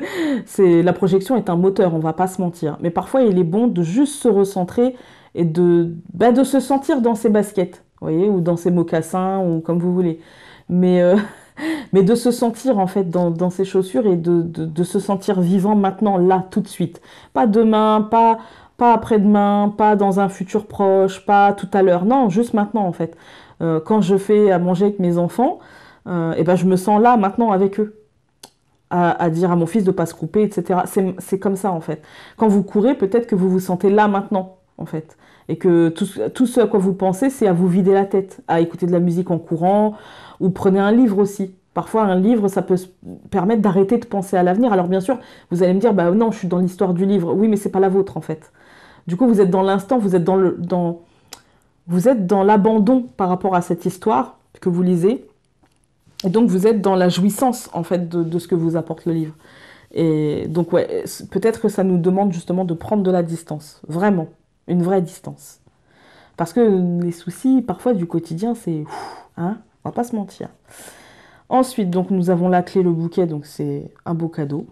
c'est La projection est un moteur, on va pas se mentir, mais parfois il est bon de juste se recentrer et de, bah, de se sentir dans ses baskets, vous voyez, ou dans ses mocassins, ou comme vous voulez. Mais mais de se sentir en fait dans, ses chaussures et de, se sentir vivant maintenant, là, tout de suite. Pas demain, pas, pas après-demain, pas dans un futur proche, pas tout à l'heure. Non, juste maintenant en fait. Euh, quand je fais à manger avec mes enfants, euh, eh ben, je me sens là maintenant avec eux. À, dire à mon fils de pas se couper, etc. C'est comme ça en fait. Quand vous courez, peut-être que vous vous sentez là maintenant en fait et que tout, ce à quoi vous pensez, c'est à vous vider la tête, à écouter de la musique en courant, ou prenez un livre aussi. Parfois, un livre, ça peut permettre d'arrêter de penser à l'avenir. Alors bien sûr, vous allez me dire, bah non, je suis dans l'histoire du livre. Oui, mais c'est pas la vôtre en fait. Du coup, vous êtes dans l'instant, vous êtes dans le, dans, vous êtes dans l'abandon par rapport à cette histoire que vous lisez, et donc vous êtes dans la jouissance en fait de, de ce que vous apporte le livre. Et donc ouais, peut-être que ça nous demande justement de prendre de la distance, vraiment une vraie distance. Parce que les soucis, parfois, du quotidien, c'est... Hein, on va pas se mentir. Ensuite, donc, nous avons la clé, le bouquet, donc c'est un beau cadeau.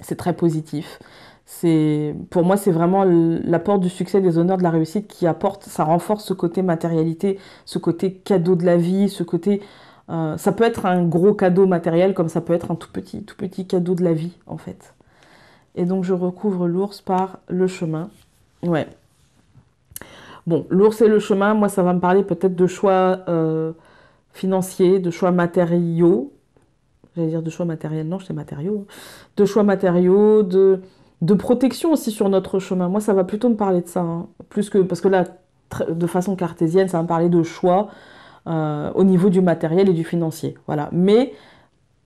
C'est très positif. C'est, pour moi, c'est vraiment l'apport du succès, des honneurs, de la réussite qui apporte, ça renforce ce côté matérialité, ce côté cadeau de la vie, ce côté euh, ça peut être un gros cadeau matériel comme ça peut être un tout petit, tout petit cadeau de la vie en fait. Et donc je recouvre l'ours par le chemin. Ouais. Bon, l'ours et le chemin, moi, ça va me parler peut-être de choix euh, financiers, de choix matériaux. J'allais dire de choix matériels, non, dis matériaux. Hein. De choix matériaux, de, de protection aussi sur notre chemin. Moi, ça va plutôt me parler de ça. Hein. Plus que, parce que là, de façon cartésienne, ça va me parler de choix euh, au niveau du matériel et du financier. Voilà. Mais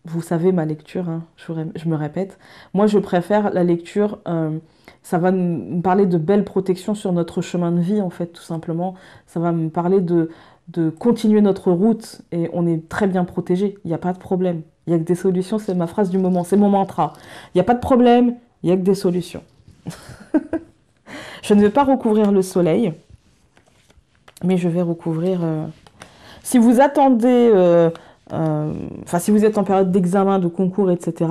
vous savez ma lecture, hein. je, me répète. Moi, je préfère la lecture. Euh, ça va me parler de belles protections sur notre chemin de vie, en fait, tout simplement. Ça va me parler de, de continuer notre route et on est très bien protégé. Il n'y a pas de problème. Il n'y a que des solutions, c'est ma phrase du moment, c'est mon mantra. Il n'y a pas de problème, il n'y a que des solutions. je ne vais pas recouvrir le soleil, mais je vais recouvrir... Euh, si vous attendez... Euh, euh, enfin, si vous êtes en période d'examen, de concours, etc.,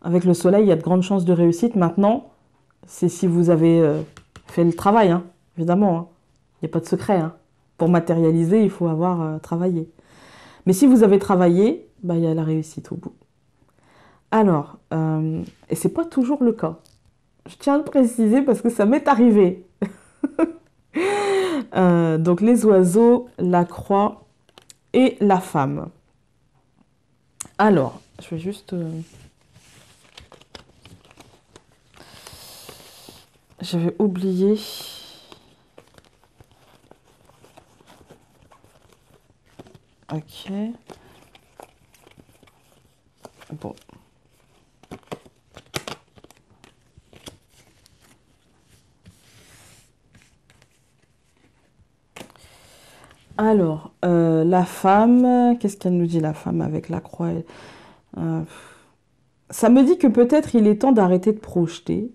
avec le soleil, il y a de grandes chances de réussite. Maintenant, c'est si vous avez euh, fait le travail, hein, évidemment. Il hein. n'y a pas de secret. Hein. Pour matérialiser, il faut avoir euh, travaillé. Mais si vous avez travaillé, bah, il y a la réussite au bout. Alors, et euh, et c'est pas toujours le cas. Je tiens à le préciser parce que ça m'est arrivé. donc les oiseaux, la croix et la femme. Alors, je vais juste... J'avais oublié. Ok. Bon. Alors, euh, la femme, qu'est-ce qu'elle nous dit la femme avec la croix euh, Ça me dit que peut-être il est temps d'arrêter de projeter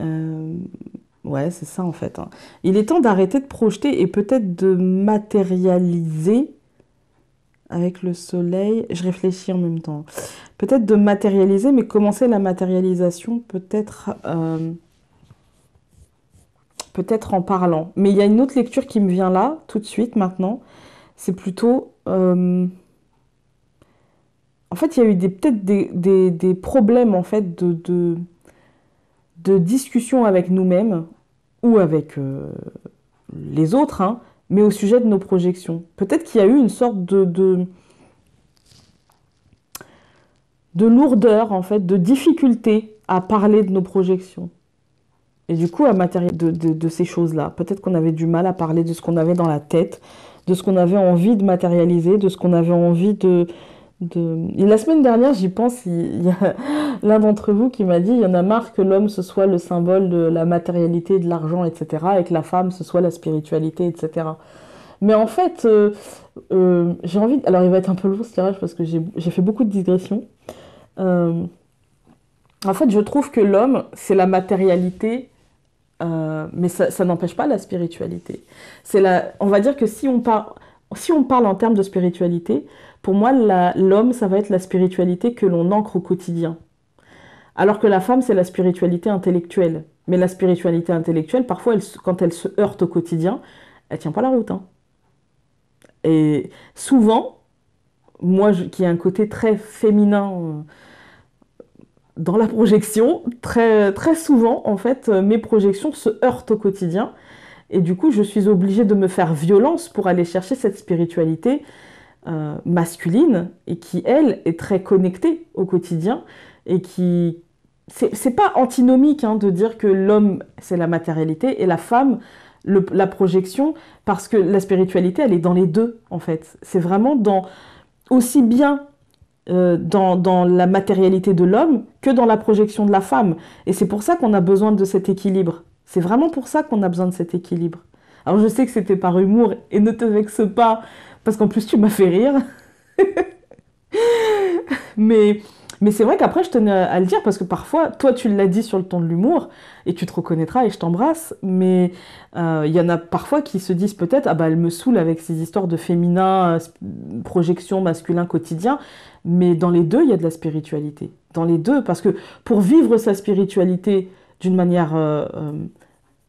euh, ouais, c'est ça en fait. Hein. Il est temps d'arrêter de projeter et peut-être de matérialiser avec le soleil. Je réfléchis en même temps. Peut-être de matérialiser, mais commencer la matérialisation peut-être euh, peut-être en parlant. Mais il y a une autre lecture qui me vient là, tout de suite, maintenant. C'est plutôt... Euh, en fait, il y a eu peut-être des, problèmes en fait de de discussion avec nous-mêmes ou avec euh, les autres, hein, mais au sujet de nos projections. Peut-être qu'il y a eu une sorte de, de, lourdeur, en fait, de difficulté à parler de nos projections. Et du coup, à matériel de, ces choses-là. Peut-être qu'on avait du mal à parler de ce qu'on avait dans la tête, de ce qu'on avait envie de matérialiser, de ce qu'on avait envie de, de... Et la semaine dernière, j'y pense, il y a l'un d'entre vous qui m'a dit, il y en a marre que l'homme ce soit le symbole de la matérialité, de l'argent, etc., et que la femme ce soit la spiritualité, etc. Mais en fait, euh, euh, j'ai envie... Alors il va être un peu lourd ce tirage parce que j'ai fait beaucoup de digressions. Euh, en fait, je trouve que l'homme, c'est la matérialité, mais ça, n'empêche pas la spiritualité. la... On va dire que si on, si on parle en termes de spiritualité, pour moi, l'homme, ça va être la spiritualité que l'on ancre au quotidien. Alors que la femme, c'est la spiritualité intellectuelle. Mais la spiritualité intellectuelle, parfois, quand elle se heurte au quotidien, elle tient pas la route. Hein. Et souvent, moi qui ai un côté très féminin euh, dans la projection, très, souvent, en fait, euh, mes projections se heurtent au quotidien. Et du coup, je suis obligée de me faire violence pour aller chercher cette spiritualité euh, masculine et qui, elle, est très connectée au quotidien et qui... C'est pas antinomique hein, de dire que l'homme, c'est la matérialité et la femme, la projection, parce que la spiritualité, elle est dans les deux, en fait. C'est vraiment dans... aussi bien euh, dans, dans, la matérialité de l'homme que dans la projection de la femme. Et c'est pour ça qu'on a besoin de cet équilibre. C'est vraiment pour ça qu'on a besoin de cet équilibre. Alors je sais que c'était par humour et ne te vexe pas, parce qu'en plus tu m'as fait rire. mais mais c'est vrai qu'après je tenais à, le dire parce que parfois toi tu l'as dit sur le ton de l'humour et tu te reconnaîtras et je t'embrasse. Mais il euh, y en a parfois qui se disent peut-être ah bah elle me saoule avec ces histoires de féminin, euh, projection masculin quotidien. Mais dans les deux il y a de la spiritualité. Dans les deux parce que pour vivre sa spiritualité d'une manière euh,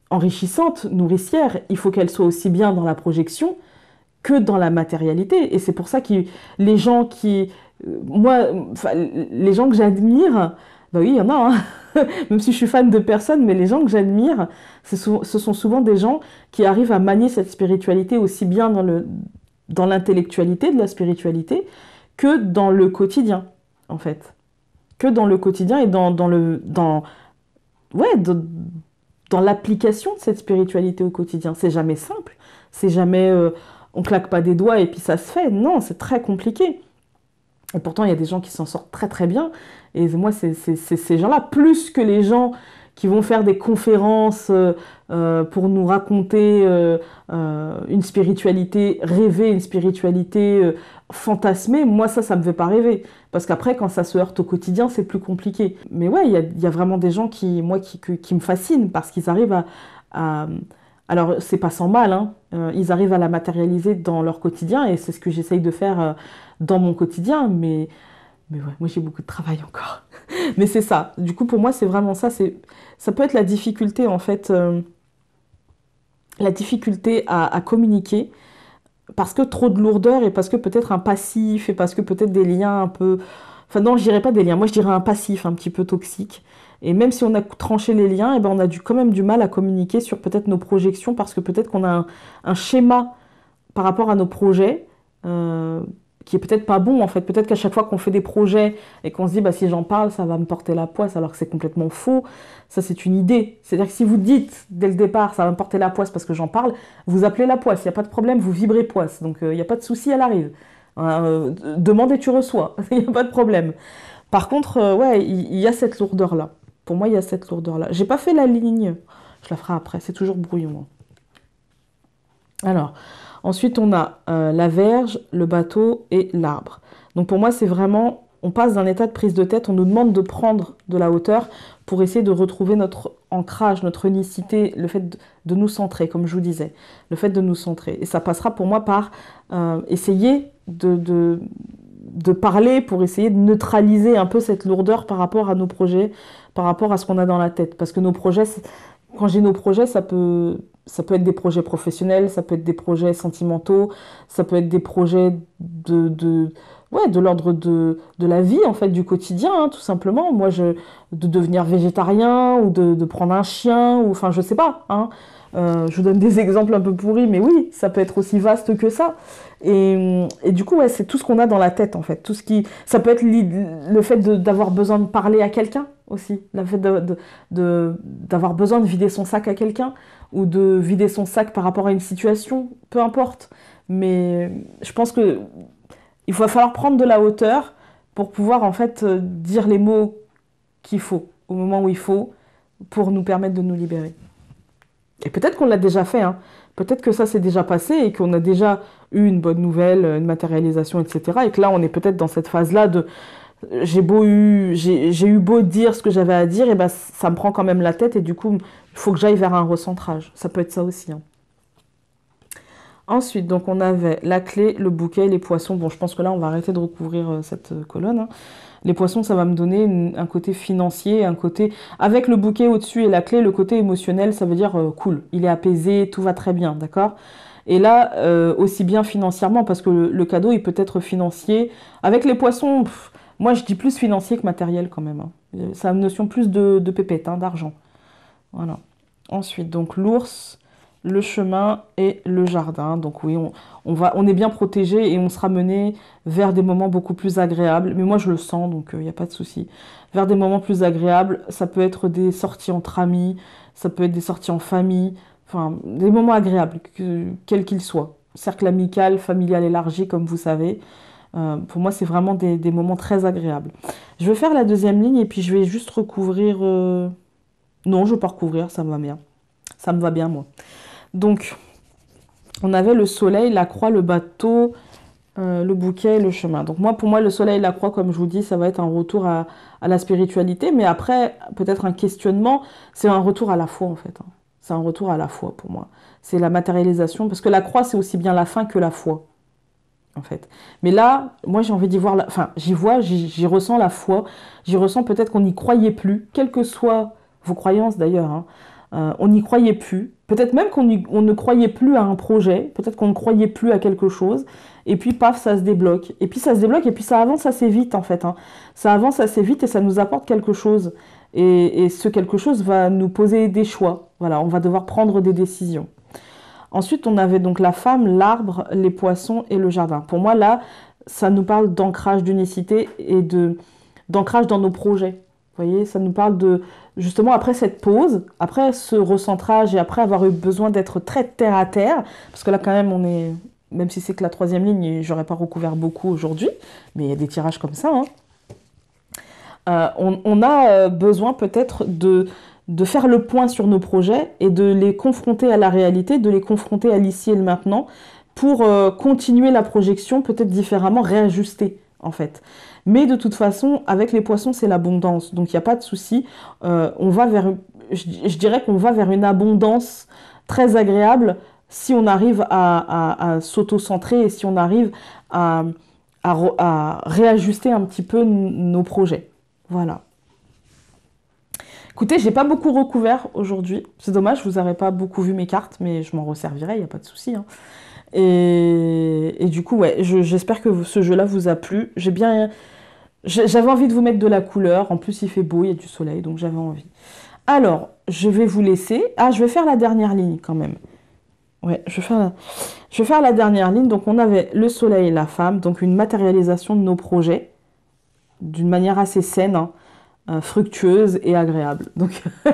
enrichissante, nourricière, il faut qu'elle soit aussi bien dans la projection que dans la matérialité. Et c'est pour ça que les gens qui... Euh, moi, les gens que j'admire, ben oui, il y en a, hein. même si je suis fan de personne, mais les gens que j'admire, ce sont souvent des gens qui arrivent à manier cette spiritualité aussi bien dans le dans l'intellectualité de la spiritualité que dans le quotidien, en fait. Que dans le quotidien et dans, le... Dans, ouais, dans, l'application de cette spiritualité au quotidien. C'est jamais simple, c'est jamais... Euh, on claque pas des doigts et puis ça se fait. Non, c'est très compliqué. Et pourtant, il y a des gens qui s'en sortent très très bien. Et moi, c'est ces gens-là, plus que les gens qui vont faire des conférences euh, euh, pour nous raconter euh, une spiritualité rêvée, une spiritualité fantasmée, moi ça, ça me fait pas rêver. Parce qu'après, quand ça se heurte au quotidien, c'est plus compliqué. Mais ouais, il y a, vraiment des gens qui, moi, qui, me fascinent parce qu'ils arrivent à, alors, c'est pas sans mal, hein. euh, ils arrivent à la matérialiser dans leur quotidien et c'est ce que j'essaye de faire euh, dans mon quotidien, mais, moi j'ai beaucoup de travail encore. mais c'est ça, du coup pour moi c'est vraiment ça, ça peut être la difficulté en fait, euh, la difficulté à, communiquer parce que trop de lourdeur et parce que peut-être un passif et parce que peut-être des liens un peu. Enfin, non, je dirais pas des liens, moi je dirais un passif un petit peu toxique. Et même si on a tranché les liens, et eh ben on a quand même du mal à communiquer sur peut-être nos projections parce que peut-être qu'on a un, schéma par rapport à nos projets euh, qui est peut-être pas bon en fait. Peut-être qu'à chaque fois qu'on fait des projets et qu'on se dit bah, si j'en parle, ça va me porter la poisse alors que c'est complètement faux, ça c'est une idée. C'est-à-dire que si vous dites dès le départ ça va me porter la poisse parce que j'en parle, vous appelez la poisse, il n'y a pas de problème, vous vibrez poisse. Donc euh, il n'y a pas de souci, elle arrive. Hein, euh, demande et tu reçois, il n'y a pas de problème. Par contre, euh, ouais, il y a cette lourdeur-là. Pour moi, il y a cette lourdeur-là. J'ai pas fait la ligne. Je la ferai après. C'est toujours brouillon. Hein. Alors, ensuite, on a euh, la verge, le bateau et l'arbre. Donc pour moi, c'est vraiment, on passe d'un état de prise de tête, on nous demande de prendre de la hauteur pour essayer de retrouver notre ancrage, notre unicité, le fait de nous centrer, comme je vous disais, le fait de nous centrer. Et ça passera pour moi par euh, essayer de, de, de parler pour essayer de neutraliser un peu cette lourdeur par rapport à nos projets, par rapport à ce qu'on a dans la tête. Parce que nos projets, quand j'ai nos projets, ça peut, ça peut être des projets professionnels, ça peut être des projets sentimentaux, ça peut être des projets de, de l'ordre de, la vie, en fait, du quotidien, hein, tout simplement. Moi, je, de devenir végétarien ou de, prendre un chien, ou enfin, je sais pas. Hein. Euh, je vous donne des exemples un peu pourris, mais oui, ça peut être aussi vaste que ça. Et, du coup, c'est tout ce qu'on a dans la tête, en fait. Tout ce qui, ça peut être le fait d'avoir besoin de parler à quelqu'un aussi, le fait d'avoir besoin de vider son sac à quelqu'un ou de vider son sac par rapport à une situation, peu importe. Mais je pense que il va falloir prendre de la hauteur pour pouvoir en fait euh, dire les mots qu'il faut au moment où il faut pour nous permettre de nous libérer. Et peut-être qu'on l'a déjà fait, hein. peut-être que ça s'est déjà passé et qu'on a déjà eu une bonne nouvelle, une matérialisation, etc. Et que là, on est peut-être dans cette phase-là de j'ai beau eu, j'ai eu beau dire ce que j'avais à dire, et ben ça me prend quand même la tête et du coup, il faut que j'aille vers un recentrage. Ça peut être ça aussi. Hein. Ensuite, donc on avait la clé, le bouquet, les poissons. Bon, je pense que là, on va arrêter de recouvrir euh, cette euh, colonne. Hein. Les poissons, ça va me donner un côté financier, un côté... Avec le bouquet au-dessus et la clé, le côté émotionnel, ça veut dire euh, cool, il est apaisé, tout va très bien, d'accord et là, euh, aussi bien financièrement, parce que le, cadeau, il peut être financier. Avec les poissons, moi, je dis plus financier que matériel quand même. Hein. Euh, c'est Ça une notion plus de, de pépette, hein, d'argent. Voilà. Ensuite, donc l'ours, le chemin et le jardin. Donc oui, on, va, on est bien protégé et on sera mené vers des moments beaucoup plus agréables. Mais moi, je le sens, donc il euh, n'y a pas de souci. Vers des moments plus agréables, ça peut être des sorties entre amis, ça peut être des sorties en famille, enfin, des moments agréables, quels qu'ils soient. Cercle amical, familial élargi, comme vous savez. Euh, pour moi, c'est vraiment des, moments très agréables. Je vais faire la deuxième ligne et puis je vais juste recouvrir... Euh, non, je ne vais pas recouvrir, ça me va bien. Ça me va bien, moi. Donc, on avait le soleil, la croix, le bateau, euh, le bouquet le chemin. Donc moi, pour moi, le soleil la croix, comme je vous dis, ça va être un retour à, la spiritualité, mais après, peut-être un questionnement, c'est un retour à la foi en fait. Hein. C'est un retour à la foi pour moi. C'est la matérialisation, parce que la croix, c'est aussi bien la fin que la foi. En fait. Mais là, moi j'ai envie d'y voir, la... enfin j'y vois, j'y ressens la foi, j'y ressens peut-être qu'on n'y croyait plus, quelles que soient vos croyances d'ailleurs, hein. Euh, on n'y croyait plus. Peut-être même qu'on ne croyait plus à un projet, peut-être qu'on ne croyait plus à quelque chose, et puis paf, ça se débloque. Et puis ça se débloque, et puis ça avance assez vite en fait. Hein. Ça avance assez vite et ça nous apporte quelque chose. Et, ce quelque chose va nous poser des choix. Voilà, on va devoir prendre des décisions. Ensuite, on avait donc la femme, l'arbre, les poissons et le jardin. Pour moi, là, ça nous parle d'ancrage d'unicité et d'ancrage dans nos projets. Vous voyez, ça nous parle de, justement, après cette pause, après ce recentrage et après avoir eu besoin d'être très terre à terre, parce que là, quand même, on est, même si c'est que la troisième ligne, j'aurais pas recouvert beaucoup aujourd'hui, mais il y a des tirages comme ça. Hein. Euh, on, a euh, besoin peut-être de, faire le point sur nos projets et de les confronter à la réalité, de les confronter à l'ici et le maintenant, pour euh, continuer la projection peut-être différemment, réajuster en fait. Mais de toute façon, avec les poissons, c'est l'abondance. Donc il n'y a pas de souci. Euh, on va vers, je, dirais qu'on va vers une abondance très agréable si on arrive à, s'auto-centrer et si on arrive à, réajuster un petit peu nos projets. Voilà. Écoutez, j'ai pas beaucoup recouvert aujourd'hui. C'est dommage, je vous n'aurez pas beaucoup vu mes cartes, mais je m'en resservirai, il n'y a pas de souci. Hein. Et, du coup, ouais, j'espère que ce jeu-là vous a plu. J'ai bien j'avais envie de vous mettre de la couleur. En plus, il fait beau, il y a du soleil, donc j'avais envie. Alors, je vais vous laisser. Ah, je vais faire la dernière ligne quand même. Ouais, je vais, faire la... je vais faire la dernière ligne. Donc, on avait le soleil et la femme, donc une matérialisation de nos projets d'une manière assez saine, hein, euh, fructueuse et agréable. Donc,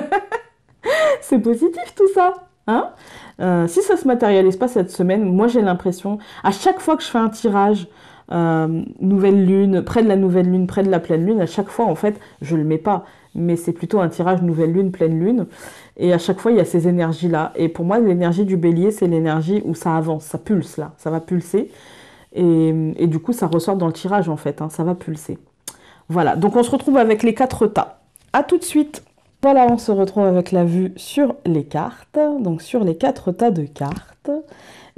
c'est positif tout ça. Hein euh, si ça se matérialise pas cette semaine, moi j'ai l'impression, à chaque fois que je fais un tirage, euh, nouvelle lune, près de la nouvelle lune, près de la pleine lune, à chaque fois en fait je le mets pas, mais c'est plutôt un tirage nouvelle lune, pleine lune, et à chaque fois il y a ces énergies là, et pour moi l'énergie du bélier c'est l'énergie où ça avance, ça pulse là, ça va pulser, et, du coup ça ressort dans le tirage en fait, hein. ça va pulser. Voilà, donc on se retrouve avec les quatre tas. A tout de suite voilà, on se retrouve avec la vue sur les cartes, donc sur les quatre tas de cartes.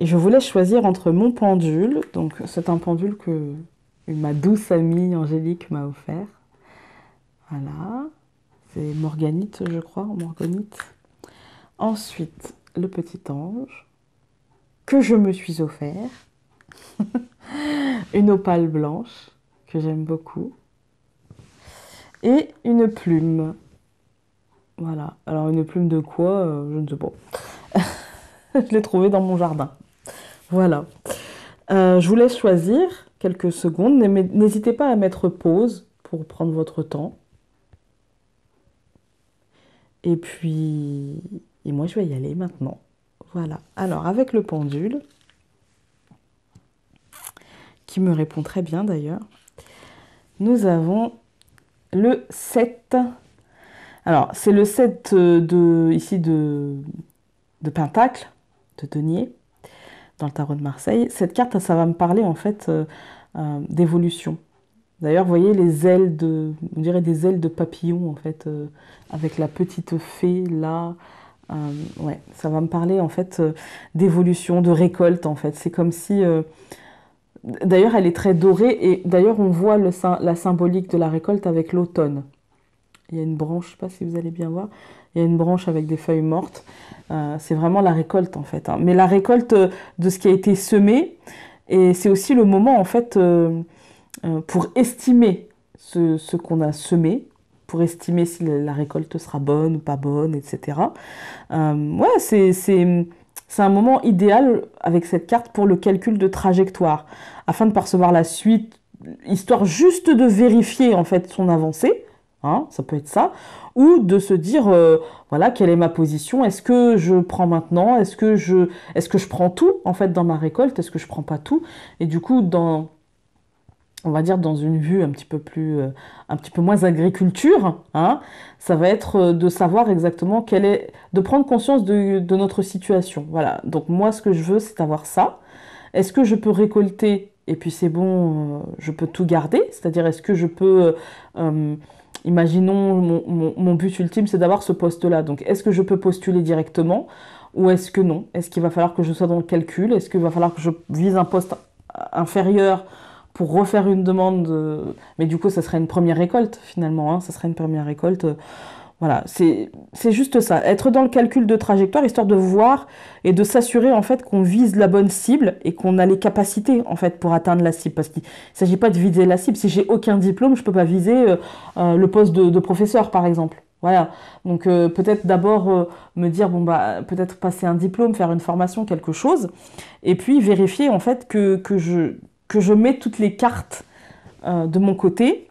Et je voulais choisir entre mon pendule, donc c'est un pendule que ma douce amie Angélique m'a offert. Voilà, c'est morganite, je crois, morganite. Ensuite, le petit ange que je me suis offert. une opale blanche que j'aime beaucoup. Et une plume. Voilà. Alors une plume de quoi euh, Je ne sais pas. je l'ai trouvée dans mon jardin. Voilà. Euh, je vous laisse choisir quelques secondes. N'hésitez pas à mettre pause pour prendre votre temps. Et puis, et moi je vais y aller maintenant. Voilà. Alors avec le pendule, qui me répond très bien d'ailleurs, nous avons le 7. Alors c'est le 7 euh, de, ici de, de Pentacle, de Denier dans le tarot de Marseille. Cette carte, ça va me parler en fait euh, euh, d'évolution. D'ailleurs, vous voyez les ailes de, on dirait des ailes de papillon en fait, euh, avec la petite fée là. ouais, ça va me parler en fait d'évolution, de récolte en fait. C'est comme si, d'ailleurs, elle est très dorée et d'ailleurs on voit le, la symbolique de la récolte avec l'automne. Il y a une branche, je ne sais pas si vous allez bien voir il y a une branche avec des feuilles mortes. Euh, c'est vraiment la récolte en fait. Hein. Mais la récolte euh, de ce qui a été semé, et c'est aussi le moment en fait euh, pour estimer ce, qu'on a semé, pour estimer si la récolte sera bonne ou pas bonne, etc. ouais, c'est, c'est, c'est un moment idéal avec cette carte pour le calcul de trajectoire, afin de percevoir la suite, histoire juste de vérifier en fait son avancée Hein, ça peut être ça, ou de se dire euh, voilà quelle est ma position, est-ce que je prends maintenant, est-ce que je est-ce que je prends tout en fait dans ma récolte, est-ce que je prends pas tout et du coup dans on va dire dans une vue un petit peu plus euh, un petit peu moins agriculture, hein, ça va être euh, de savoir exactement quelle est de prendre conscience de, notre situation. Voilà. Donc moi ce que je veux c'est avoir ça. Est-ce que je peux récolter et puis c'est bon, je peux tout garder, c'est-à-dire est-ce que je peux imaginons, mon, mon, but ultime, c'est d'avoir ce poste-là. Donc, est-ce que je peux postuler directement ou est-ce que non Est-ce qu'il va falloir que je sois dans le calcul Est-ce qu'il va falloir que je vise un poste inférieur pour refaire une demande euh, Mais du coup, ça serait une première récolte, finalement. Hein. ça serait une première récolte euh, voilà, c'est juste ça. Être dans le calcul de trajectoire, histoire de voir et de s'assurer en fait qu'on vise la bonne cible et qu'on a les capacités en fait pour atteindre la cible. Parce qu'il ne s'agit pas de viser la cible. Si j'ai aucun diplôme, je peux pas viser euh, euh, le poste de, professeur par exemple. Voilà. Donc euh, peut-être d'abord me dire bon bah peut-être passer un diplôme, faire une formation, quelque chose, et puis vérifier en fait que, que je que je mets toutes les cartes de mon côté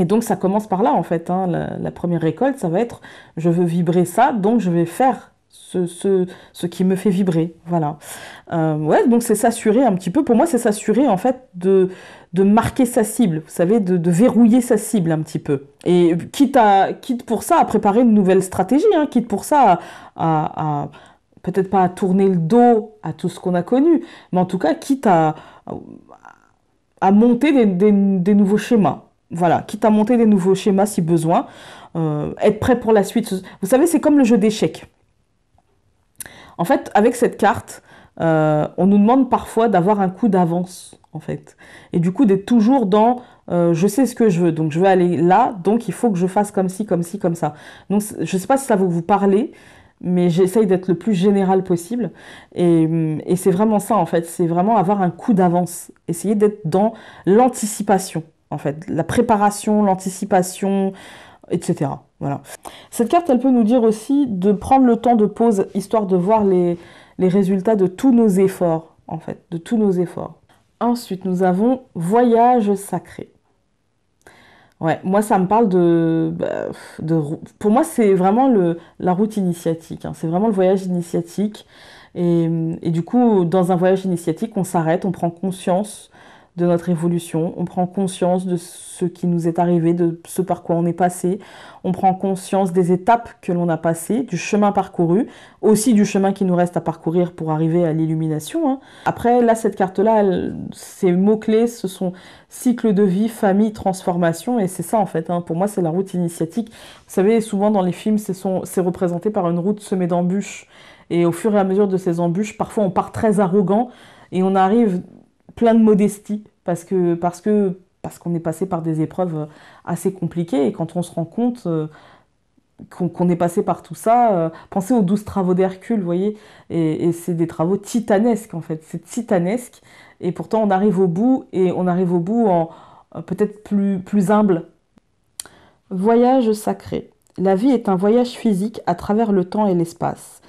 et donc ça commence par là en fait. Hein. La, première récolte, ça va être je veux vibrer ça, donc je vais faire ce, ce, ce qui me fait vibrer. Voilà. Euh, ouais, donc c'est s'assurer un petit peu. Pour moi, c'est s'assurer en fait de, de marquer sa cible, vous savez, de, de, verrouiller sa cible un petit peu. Et quitte, à, quitte pour ça à préparer une nouvelle stratégie, hein, quitte pour ça à, peut-être pas à tourner le dos à tout ce qu'on a connu, mais en tout cas, quitte à, à monter des, des nouveaux schémas. Voilà, quitte à monter des nouveaux schémas si besoin, euh, être prêt pour la suite. Vous savez, c'est comme le jeu d'échecs. En fait, avec cette carte, euh, on nous demande parfois d'avoir un coup d'avance, en fait. Et du coup, d'être toujours dans euh, je sais ce que je veux, donc je veux aller là, donc il faut que je fasse comme ci, comme ci, comme ça. Donc, je ne sais pas si ça va vous parler, mais j'essaye d'être le plus général possible. Et, hum, et c'est vraiment ça, en fait. C'est vraiment avoir un coup d'avance. Essayer d'être dans l'anticipation en fait. La préparation, l'anticipation, etc. Voilà. Cette carte, elle peut nous dire aussi de prendre le temps de pause, histoire de voir les, les résultats de tous nos efforts, en fait, de tous nos efforts. Ensuite, nous avons voyage sacré. Ouais, moi ça me parle de, bah, de pour moi c'est vraiment le, la route initiatique, hein. c'est vraiment le voyage initiatique. Et, et, du coup, dans un voyage initiatique, on s'arrête, on prend conscience de notre évolution, on prend conscience de ce qui nous est arrivé, de ce par quoi on est passé, on prend conscience des étapes que l'on a passées, du chemin parcouru, aussi du chemin qui nous reste à parcourir pour arriver à l'illumination. Hein. Après, là, cette carte-là, ces mots-clés, ce sont cycle de vie, famille, transformation, et c'est ça en fait. Hein. Pour moi, c'est la route initiatique. Vous savez, souvent dans les films, c'est représenté par une route semée d'embûches. Et au fur et à mesure de ces embûches, parfois on part très arrogant et on arrive plein de modestie, parce que parce qu'on est passé par des épreuves euh, assez compliquées, et quand on se rend compte euh, qu'on est passé par tout ça, euh, pensez aux douze travaux d'Hercule, vous voyez, et, c'est des travaux titanesques en fait, c'est titanesque, et pourtant on arrive au bout, et on arrive au bout en peut-être plus, plus humble. Voyage sacré. La vie est un voyage physique à travers le temps et l'espace,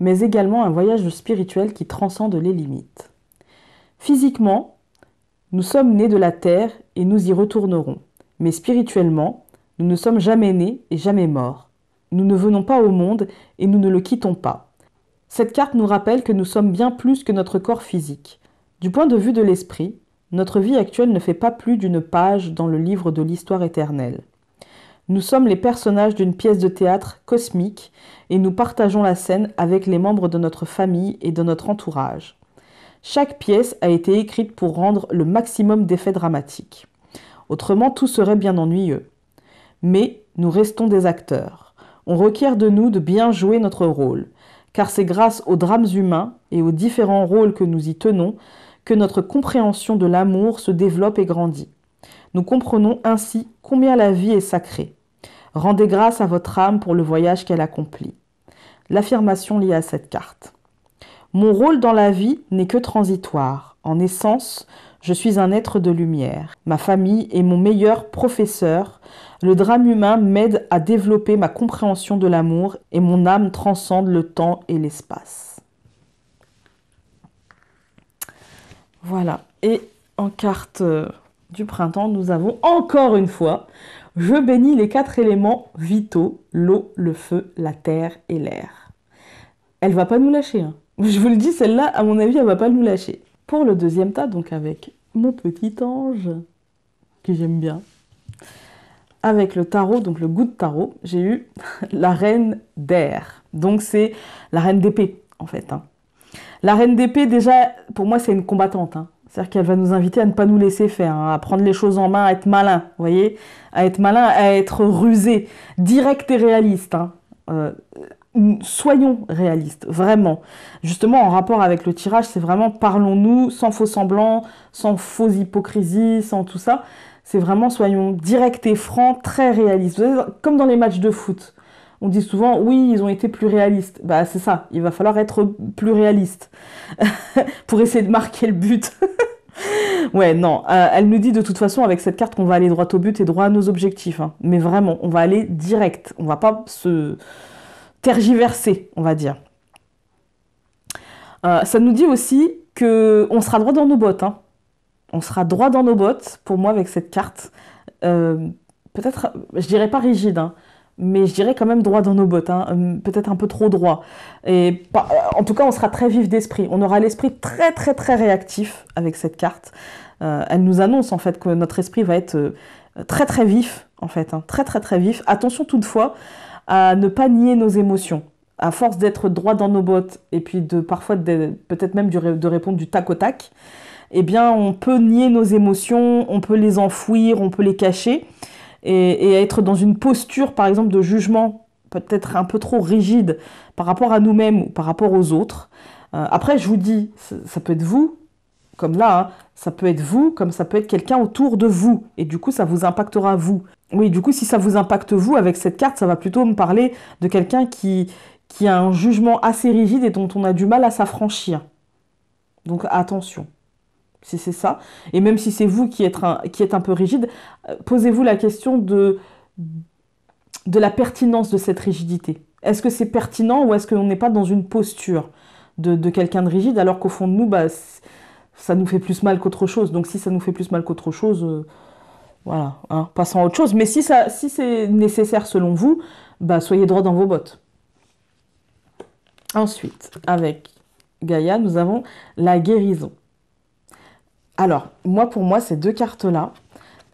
mais également un voyage spirituel qui transcende les limites. Physiquement, nous sommes nés de la terre et nous y retournerons. Mais spirituellement, nous ne sommes jamais nés et jamais morts. Nous ne venons pas au monde et nous ne le quittons pas. Cette carte nous rappelle que nous sommes bien plus que notre corps physique. Du point de vue de l'esprit, notre vie actuelle ne fait pas plus d'une page dans le livre de l'histoire éternelle. Nous sommes les personnages d'une pièce de théâtre cosmique et nous partageons la scène avec les membres de notre famille et de notre entourage. Chaque pièce a été écrite pour rendre le maximum d'effets dramatiques. Autrement, tout serait bien ennuyeux. Mais nous restons des acteurs. On requiert de nous de bien jouer notre rôle, car c'est grâce aux drames humains et aux différents rôles que nous y tenons que notre compréhension de l'amour se développe et grandit. Nous comprenons ainsi combien la vie est sacrée. Rendez grâce à votre âme pour le voyage qu'elle accomplit. L'affirmation liée à cette carte. Mon rôle dans la vie n'est que transitoire. En essence, je suis un être de lumière. Ma famille est mon meilleur professeur. Le drame humain m'aide à développer ma compréhension de l'amour et mon âme transcende le temps et l'espace. Voilà. Et en carte euh, du printemps, nous avons encore une fois Je bénis les quatre éléments vitaux l'eau, le feu, la terre et l'air. Elle va pas nous lâcher. Hein. Je vous le dis, celle-là, à mon avis, elle va pas nous lâcher. Pour le deuxième tas, donc avec mon petit ange, que j'aime bien, avec le tarot, donc le goût de tarot, j'ai eu la reine d'air. Donc c'est la reine d'épée, en fait. Hein. La reine d'épée, déjà, pour moi, c'est une combattante. Hein. C'est-à-dire qu'elle va nous inviter à ne pas nous laisser faire, hein, à prendre les choses en main, à être malin, vous voyez À être malin, à être rusé, direct et réaliste. Euh, soyons réalistes, vraiment. Justement, en rapport avec le tirage, c'est vraiment parlons-nous sans faux semblants, sans faux hypocrisie, sans tout ça. C'est vraiment soyons directs et francs, très réalistes. Comme dans les matchs de foot, on dit souvent oui, ils ont été plus réalistes. Bah c'est ça, il va falloir être plus réaliste pour essayer de marquer le but. ouais, non, euh, elle nous dit de toute façon avec cette carte qu'on va aller droit au but et droit à nos objectifs. Hein. Mais vraiment, on va aller direct. On va pas se tergiverser, on va dire. Euh, ça nous dit aussi que on sera droit dans nos bottes. Hein. On sera droit dans nos bottes, pour moi, avec cette carte. Euh, peut-être, je dirais pas rigide, hein, mais je dirais quand même droit dans nos bottes, hein, euh, peut-être un peu trop droit. Et en tout cas, on sera très vif d'esprit. On aura l'esprit très très très réactif avec cette carte. elle nous annonce en fait que notre esprit va être très très vif en fait, très très très vif. Attention toutefois à ne pas nier nos émotions. À force d'être droit dans nos bottes et puis de parfois peut-être même de répondre du tac au tac, eh bien on peut nier nos émotions, on peut les enfouir, on peut les cacher et, être dans une posture par exemple de jugement peut-être un peu trop rigide par rapport à nous-mêmes ou par rapport aux autres. Euh, après je vous dis, ça peut être vous, comme là, hein, ça peut être vous, comme ça peut être quelqu'un autour de vous. Et du coup, ça vous impactera vous. Oui, du coup, si ça vous impacte vous avec cette carte, ça va plutôt me parler de quelqu'un qui, qui a un jugement assez rigide et dont on a du mal à s'affranchir. Donc attention, si c'est ça. Et même si c'est vous qui êtes un, qui êtes un peu rigide, euh, posez-vous la question de, de la pertinence de cette rigidité. Est-ce que c'est pertinent ou est-ce qu'on n'est pas dans une posture de, de quelqu'un de rigide alors qu'au fond de nous, bah, ça nous fait plus mal qu'autre chose. Donc si ça nous fait plus mal qu'autre chose, euh, voilà, hein, passons à autre chose. Mais si, ça, si c'est nécessaire selon vous, bah, soyez droit dans vos bottes. Ensuite, avec Gaïa, nous avons la guérison. Alors, moi, pour moi, ces deux cartes-là,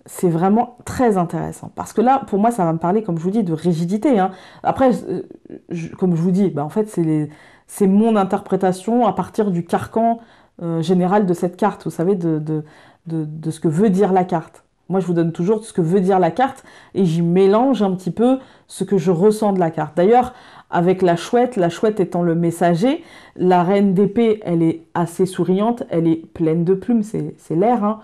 c'est vraiment très intéressant. Parce que là, pour moi, ça va me parler, comme je vous dis, de rigidité. Hein. Après, comme je vous dis, bah, en fait, c'est mon interprétation à partir du carcan euh, général de cette carte, vous savez, de, de, de, ce que veut dire la carte. Moi, je vous donne toujours ce que veut dire la carte et j'y mélange un petit peu ce que je ressens de la carte. D'ailleurs, avec la chouette, la chouette étant le messager, la reine d'épée, elle est assez souriante, elle est pleine de plumes, c'est l'air. Hein.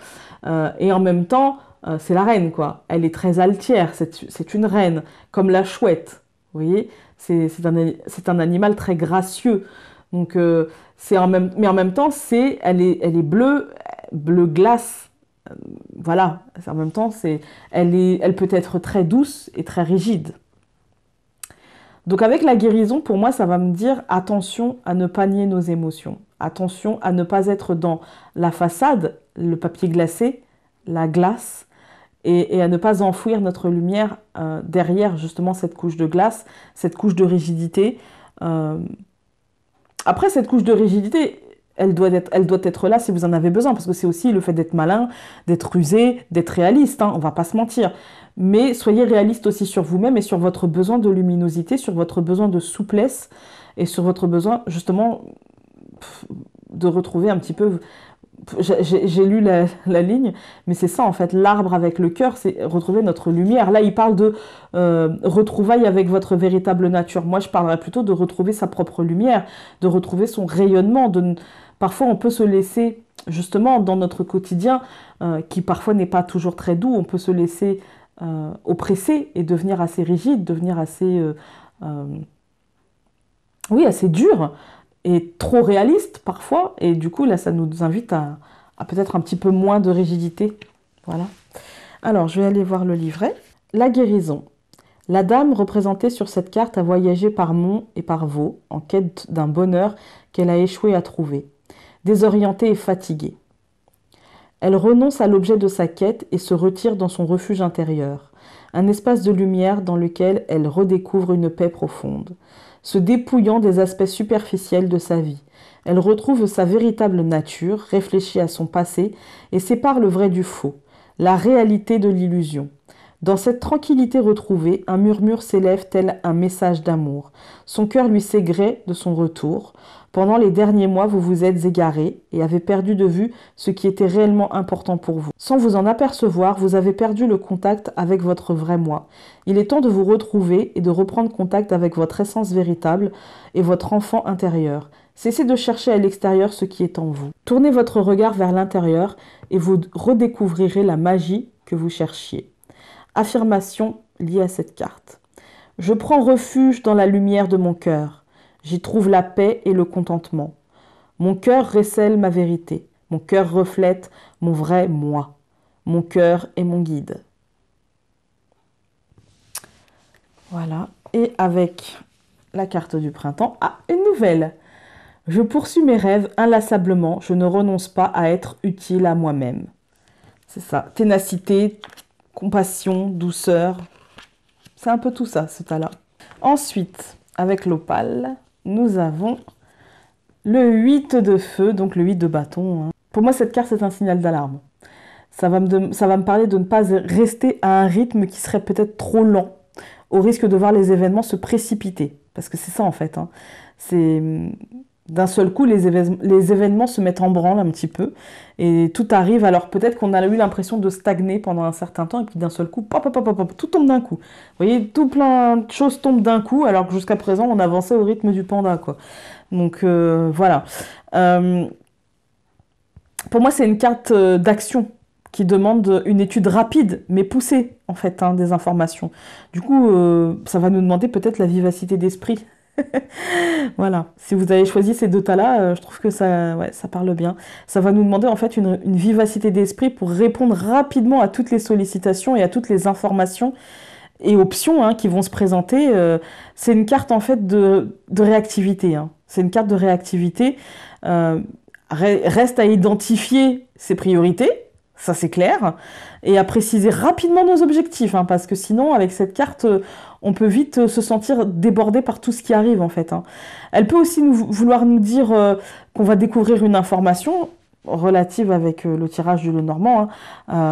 Euh, et en même temps, euh, c'est la reine, quoi. Elle est très altière, c'est une reine, comme la chouette. Vous voyez, c'est un, un, animal très gracieux. Donc, euh, c'est en même, mais en même temps, c'est, elle est, elle est bleue, bleu glace. Euh, voilà. En même temps, c'est, elle est, elle peut être très douce et très rigide. Donc, avec la guérison, pour moi, ça va me dire attention à ne pas nier nos émotions. Attention à ne pas être dans la façade, le papier glacé, la glace, et, à ne pas enfouir notre lumière euh, derrière justement cette couche de glace, cette couche de rigidité. Après, cette couche de rigidité, elle doit être, elle doit être là si vous en avez besoin, parce que c'est aussi le fait d'être malin, d'être rusé, d'être réaliste, on hein, on va pas se mentir. Mais soyez réaliste aussi sur vous-même et sur votre besoin de luminosité, sur votre besoin de souplesse et sur votre besoin justement de retrouver un petit peu j'ai lu la, ligne, mais c'est ça en fait, l'arbre avec le cœur, c'est retrouver notre lumière. Là, il parle de euh, retrouvaille avec votre véritable nature. Moi, je parlerais plutôt de retrouver sa propre lumière, de retrouver son rayonnement. Parfois, on peut se laisser, justement, dans notre quotidien, euh, qui parfois n'est pas toujours très doux, on peut se laisser euh, oppresser et devenir assez rigide, devenir assez... oui, assez dur est trop réaliste parfois, et du coup, là, ça nous invite à, peut-être un petit peu moins de rigidité. Voilà. Alors, je vais aller voir le livret. La guérison. La dame représentée sur cette carte a voyagé par monts et par vaux en quête d'un bonheur qu'elle a échoué à trouver, désorientée et fatiguée. Elle renonce à l'objet de sa quête et se retire dans son refuge intérieur, un espace de lumière dans lequel elle redécouvre une paix profonde se dépouillant des aspects superficiels de sa vie. Elle retrouve sa véritable nature, réfléchit à son passé et sépare le vrai du faux, la réalité de l'illusion. Dans cette tranquillité retrouvée, un murmure s'élève tel un message d'amour. Son cœur lui gré de son retour. Pendant les derniers mois, vous vous êtes égaré et avez perdu de vue ce qui était réellement important pour vous. Sans vous en apercevoir, vous avez perdu le contact avec votre vrai moi. Il est temps de vous retrouver et de reprendre contact avec votre essence véritable et votre enfant intérieur. Cessez de chercher à l'extérieur ce qui est en vous. Tournez votre regard vers l'intérieur et vous redécouvrirez la magie que vous cherchiez affirmation liée à cette carte. Je prends refuge dans la lumière de mon cœur. J'y trouve la paix et le contentement. Mon cœur récèle ma vérité. Mon cœur reflète mon vrai moi. Mon cœur est mon guide. Voilà. Et avec la carte du printemps, ah, une nouvelle. Je poursuis mes rêves inlassablement. Je ne renonce pas à être utile à moi-même. C'est ça. Ténacité, compassion, douceur. C'est un peu tout ça, ce tas-là. Ensuite, avec l'opale, nous avons le 8 de feu, donc le 8 de bâton. Hein. Pour moi, cette carte, c'est un signal d'alarme. Ça, va me ça va me parler de ne pas rester à un rythme qui serait peut-être trop lent, au risque de voir les événements se précipiter. Parce que c'est ça, en fait. Hein. C'est d'un seul coup, les, événements se mettent en branle un petit peu et tout arrive. Alors peut-être qu'on a eu l'impression de stagner pendant un certain temps et puis d'un seul coup, tout tombe d'un coup. Vous voyez, tout plein de choses tombent d'un coup alors que jusqu'à présent, on avançait au rythme du panda. quoi. Donc euh, voilà. Euh, pour moi, c'est une carte euh, d'action qui demande une étude rapide, mais poussée en fait, hein, des informations. Du coup, ça va nous demander peut-être la vivacité d'esprit voilà, si vous avez choisi ces deux tas-là, euh, je trouve que ça, ouais, ça parle bien. Ça va nous demander en fait une, vivacité d'esprit pour répondre rapidement à toutes les sollicitations et à toutes les informations et options hein, qui vont se présenter. Euh, c'est une carte en fait de, réactivité. Hein. C'est une carte de réactivité. Euh, reste à identifier ses priorités ça c'est clair, et à préciser rapidement nos objectifs, hein, parce que sinon, avec cette carte, euh, on peut vite euh, se sentir débordé par tout ce qui arrive en fait. Hein. Elle peut aussi nous, vouloir nous dire euh, qu'on va découvrir une information, relative avec euh, le tirage du Le normand, hein.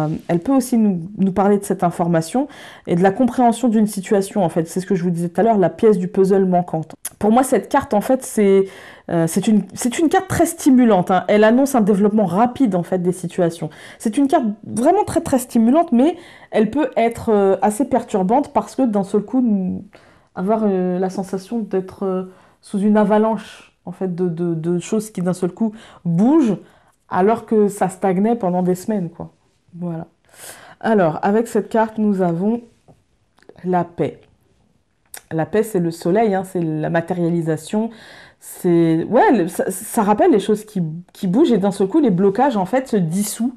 euh, elle peut aussi nous, parler de cette information et de la compréhension d'une situation, en fait. C'est ce que je vous disais tout à l'heure, la pièce du puzzle manquante. Pour moi, cette carte, en fait, c'est euh, une, une, carte très stimulante. Hein. Elle annonce un développement rapide, en fait, des situations. C'est une carte vraiment très, très stimulante, mais elle peut être assez perturbante parce que, d'un seul coup, avoir la sensation d'être sous une avalanche, en fait, de, de, de choses qui, d'un seul coup, bougent, alors que ça stagnait pendant des semaines, quoi. Voilà. Alors, avec cette carte, nous avons la paix. La paix, c'est le soleil, hein, c'est la matérialisation. C'est ouais, ça, rappelle les choses qui, bougent et d'un seul coup, les blocages en fait se dissous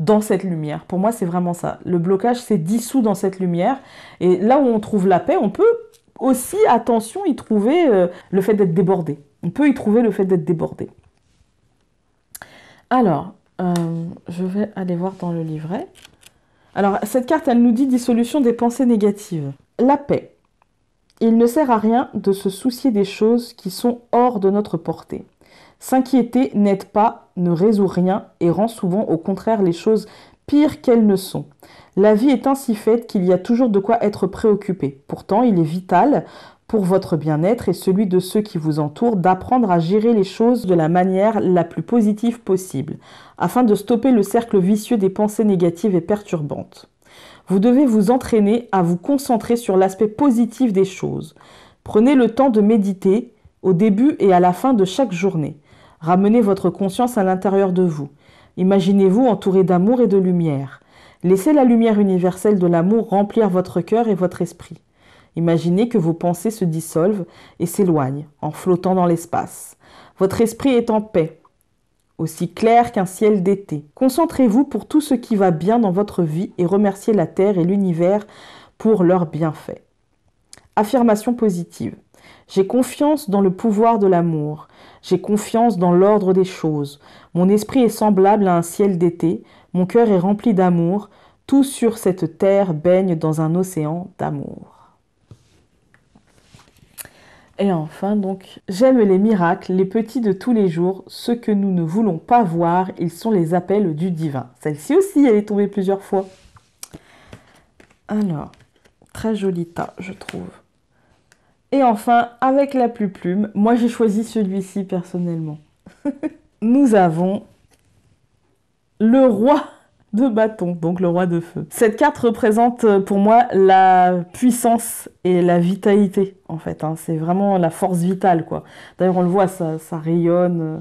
dans cette lumière. Pour moi, c'est vraiment ça. Le blocage s'est dissout dans cette lumière. Et là où on trouve la paix, on peut aussi, attention, y trouver euh, le fait d'être débordé. On peut y trouver le fait d'être débordé. Alors, euh, je vais aller voir dans le livret. Alors, cette carte, elle nous dit dissolution des pensées négatives. La paix. Il ne sert à rien de se soucier des choses qui sont hors de notre portée. S'inquiéter n'aide pas, ne résout rien et rend souvent au contraire les choses pires qu'elles ne sont. La vie est ainsi faite qu'il y a toujours de quoi être préoccupé. Pourtant, il est vital pour votre bien-être et celui de ceux qui vous entourent d'apprendre à gérer les choses de la manière la plus positive possible, afin de stopper le cercle vicieux des pensées négatives et perturbantes. Vous devez vous entraîner à vous concentrer sur l'aspect positif des choses. Prenez le temps de méditer au début et à la fin de chaque journée. Ramenez votre conscience à l'intérieur de vous. Imaginez-vous entouré d'amour et de lumière. Laissez la lumière universelle de l'amour remplir votre cœur et votre esprit. Imaginez que vos pensées se dissolvent et s'éloignent en flottant dans l'espace. Votre esprit est en paix, aussi clair qu'un ciel d'été. Concentrez-vous pour tout ce qui va bien dans votre vie et remerciez la Terre et l'univers pour leurs bienfaits. Affirmation positive. J'ai confiance dans le pouvoir de l'amour. J'ai confiance dans l'ordre des choses. Mon esprit est semblable à un ciel d'été. Mon cœur est rempli d'amour. Tout sur cette terre baigne dans un océan d'amour. Et enfin donc, j'aime les miracles, les petits de tous les jours, ceux que nous ne voulons pas voir, ils sont les appels du divin. Celle-ci aussi, elle est tombée plusieurs fois. Alors, très joli tas, je trouve. Et enfin, avec la plus plume, moi j'ai choisi celui-ci personnellement. nous avons le roi de bâton, donc le roi de feu. Cette carte représente euh, pour moi la puissance et la vitalité, en fait. Hein. C'est vraiment la force vitale, quoi. D'ailleurs, on le voit, ça, rayonne. Euh,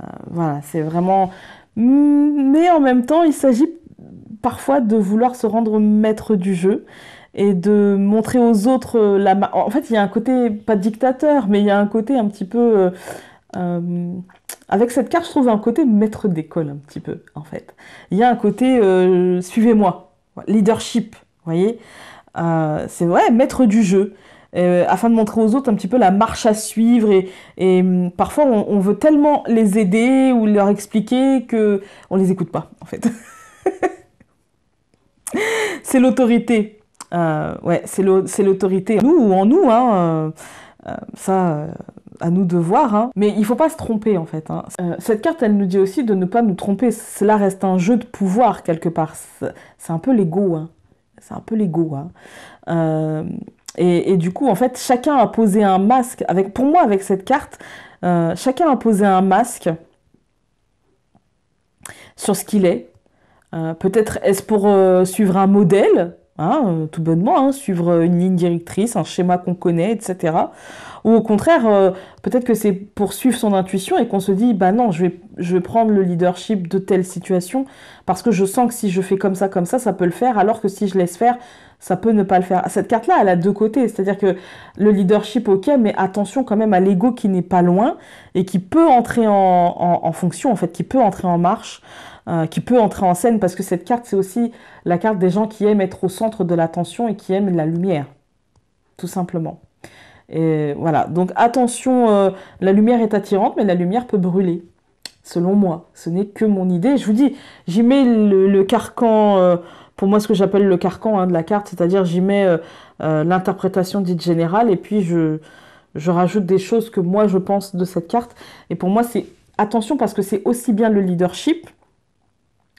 euh, voilà, c'est vraiment... Mm, mais en même temps, il s'agit parfois de vouloir se rendre maître du jeu et de montrer aux autres la... En fait, il y a un côté, pas dictateur, mais il y a un côté un petit peu avec cette carte, je trouve un côté maître d'école un petit peu, en fait. Il y a un côté euh, suivez-moi, leadership, vous voyez. Euh, c'est vrai, maître du jeu. Euh, afin de montrer aux autres un petit peu la marche à suivre et, hum, parfois on, veut tellement les aider ou leur expliquer que on les écoute pas en fait. c'est l'autorité, ouais, c'est l'autorité nous ou en nous, hein, ça à nous devoir, hein. mais il faut pas se tromper en fait. Hein. Euh, cette carte, elle nous dit aussi de ne pas nous tromper. Cela reste un jeu de pouvoir quelque part. C'est un peu l'ego. C'est un peu l'ego. Hein. Euh, et, du coup, en fait, chacun a posé un masque. Avec, pour moi, avec cette carte, euh, chacun a posé un masque sur ce qu'il est. Peut-être est-ce pour suivre un modèle, tout bonnement, suivre une ligne directrice, un schéma qu'on connaît, etc. Ou au contraire, euh, peut-être que c'est pour suivre son intuition et qu'on se dit, bah non, je vais, je vais prendre le leadership de telle situation parce que je sens que si je fais comme ça, comme ça, ça peut le faire, alors que si je laisse faire, ça peut ne pas le faire. Cette carte-là, elle a deux côtés. C'est-à-dire que le leadership, ok, mais attention quand même à l'ego qui n'est pas loin et qui peut entrer en, fonction, en fait, qui peut entrer en marche. Euh, qui peut entrer en scène parce que cette carte, c'est aussi la carte des gens qui aiment être au centre de l'attention et qui aiment la lumière, tout simplement. Et voilà, donc attention, euh, la lumière est attirante, mais la lumière peut brûler, selon moi. Ce n'est que mon idée. Je vous dis, j'y mets le, carcan, euh, pour moi ce que j'appelle le carcan hein, de la carte, c'est-à-dire j'y mets euh, l'interprétation dite générale, et puis je, je rajoute des choses que moi je pense de cette carte. Et pour moi, c'est attention parce que c'est aussi bien le leadership,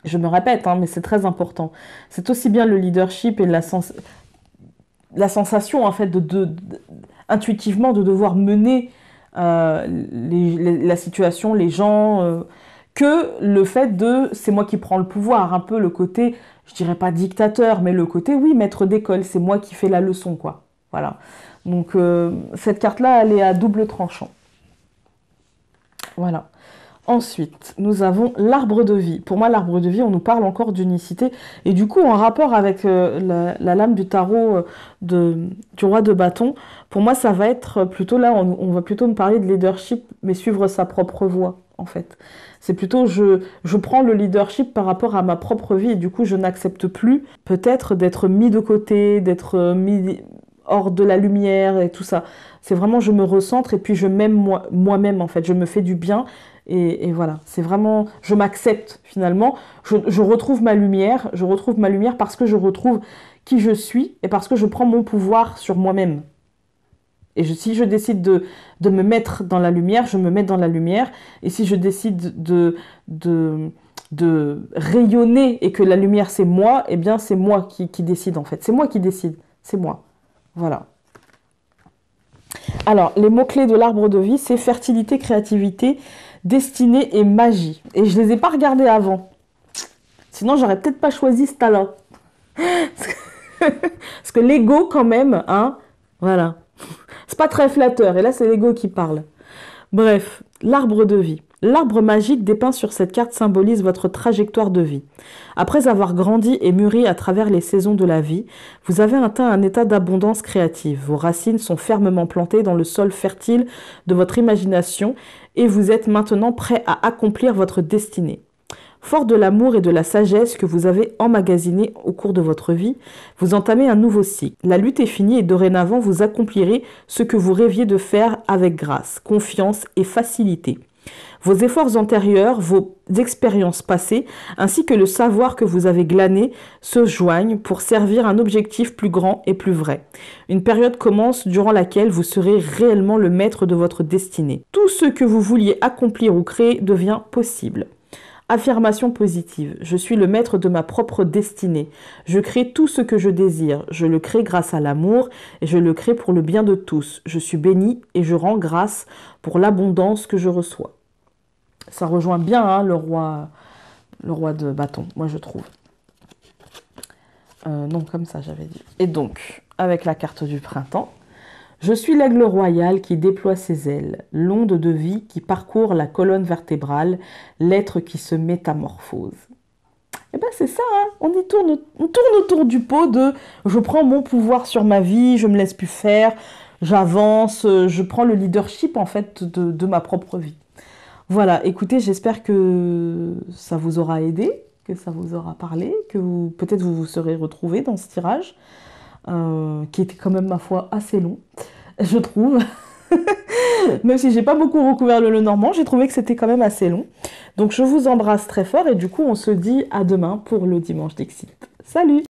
je me répète, hein, mais c'est très important. C'est aussi bien le leadership et la, la sensation en fait de, de, de intuitivement de devoir mener euh, la situation, les gens, euh, que le fait de c'est moi qui prends le pouvoir, un peu le côté, je dirais pas dictateur, mais le côté oui, maître d'école, c'est moi qui fais la leçon, quoi. Voilà. Donc euh, cette carte-là, elle est à double tranchant. Voilà. Ensuite, nous avons l'arbre de vie. Pour moi, l'arbre de vie, on nous parle encore d'unicité. Et du coup, en rapport avec euh, la, lame du tarot euh, de, du roi de bâton, pour moi, ça va être plutôt là, on, va plutôt me parler de leadership, mais suivre sa propre voie, en fait. C'est plutôt je, je prends le leadership par rapport à ma propre vie et du coup, je n'accepte plus peut-être d'être mis de côté, d'être euh, mis hors de la lumière et tout ça. C'est vraiment je me recentre et puis je m'aime moi-même en fait. Je me fais du bien et, voilà, c'est vraiment, je m'accepte finalement, je, retrouve ma lumière, je retrouve ma lumière parce que je retrouve qui je suis et parce que je prends mon pouvoir sur moi-même. Et si je décide de, me mettre dans la lumière, je me mets dans la lumière. Et si je décide de, de, rayonner et que la lumière c'est moi, et eh bien c'est moi qui, qui décide en fait. C'est moi qui décide, c'est moi. Voilà. Alors, les mots-clés de l'arbre de vie, c'est fertilité, créativité, Destinée et Magie. Et je les ai pas regardés avant. Sinon, j'aurais peut-être pas choisi ce talent. Parce que l'ego, quand même, hein, voilà. C'est pas très flatteur. Et là, c'est l'ego qui parle. Bref, l'arbre de vie. L'arbre magique dépeint sur cette carte symbolise votre trajectoire de vie. Après avoir grandi et mûri à travers les saisons de la vie, vous avez atteint un état d'abondance créative. Vos racines sont fermement plantées dans le sol fertile de votre imagination et vous êtes maintenant prêt à accomplir votre destinée. Fort de l'amour et de la sagesse que vous avez emmagasiné au cours de votre vie, vous entamez un nouveau cycle. La lutte est finie et dorénavant vous accomplirez ce que vous rêviez de faire avec grâce, confiance et facilité. Vos efforts antérieurs, vos expériences passées, ainsi que le savoir que vous avez glané, se joignent pour servir un objectif plus grand et plus vrai. Une période commence durant laquelle vous serez réellement le maître de votre destinée. Tout ce que vous vouliez accomplir ou créer devient possible. Affirmation positive. Je suis le maître de ma propre destinée. Je crée tout ce que je désire. Je le crée grâce à l'amour et je le crée pour le bien de tous. Je suis béni et je rends grâce pour l'abondance que je reçois. Ça rejoint bien hein, le, roi, le roi de bâton, moi je trouve. Euh, non, comme ça j'avais dit. Et donc, avec la carte du printemps, je suis l'aigle royal qui déploie ses ailes, l'onde de vie qui parcourt la colonne vertébrale, l'être qui se métamorphose. Et eh ben c'est ça, hein. on y tourne, on tourne autour du pot de je prends mon pouvoir sur ma vie, je me laisse plus faire, j'avance, je prends le leadership en fait de ma propre vie. Voilà, écoutez, j'espère que ça vous aura aidé, que ça vous aura parlé, que peut-être vous vous serez retrouvé dans ce tirage, euh, qui était quand même, ma foi, assez long, je trouve. même si j'ai pas beaucoup recouvert le, le normand, j'ai trouvé que c'était quand même assez long. Donc je vous embrasse très fort et du coup on se dit à demain pour le dimanche d'Exit. Salut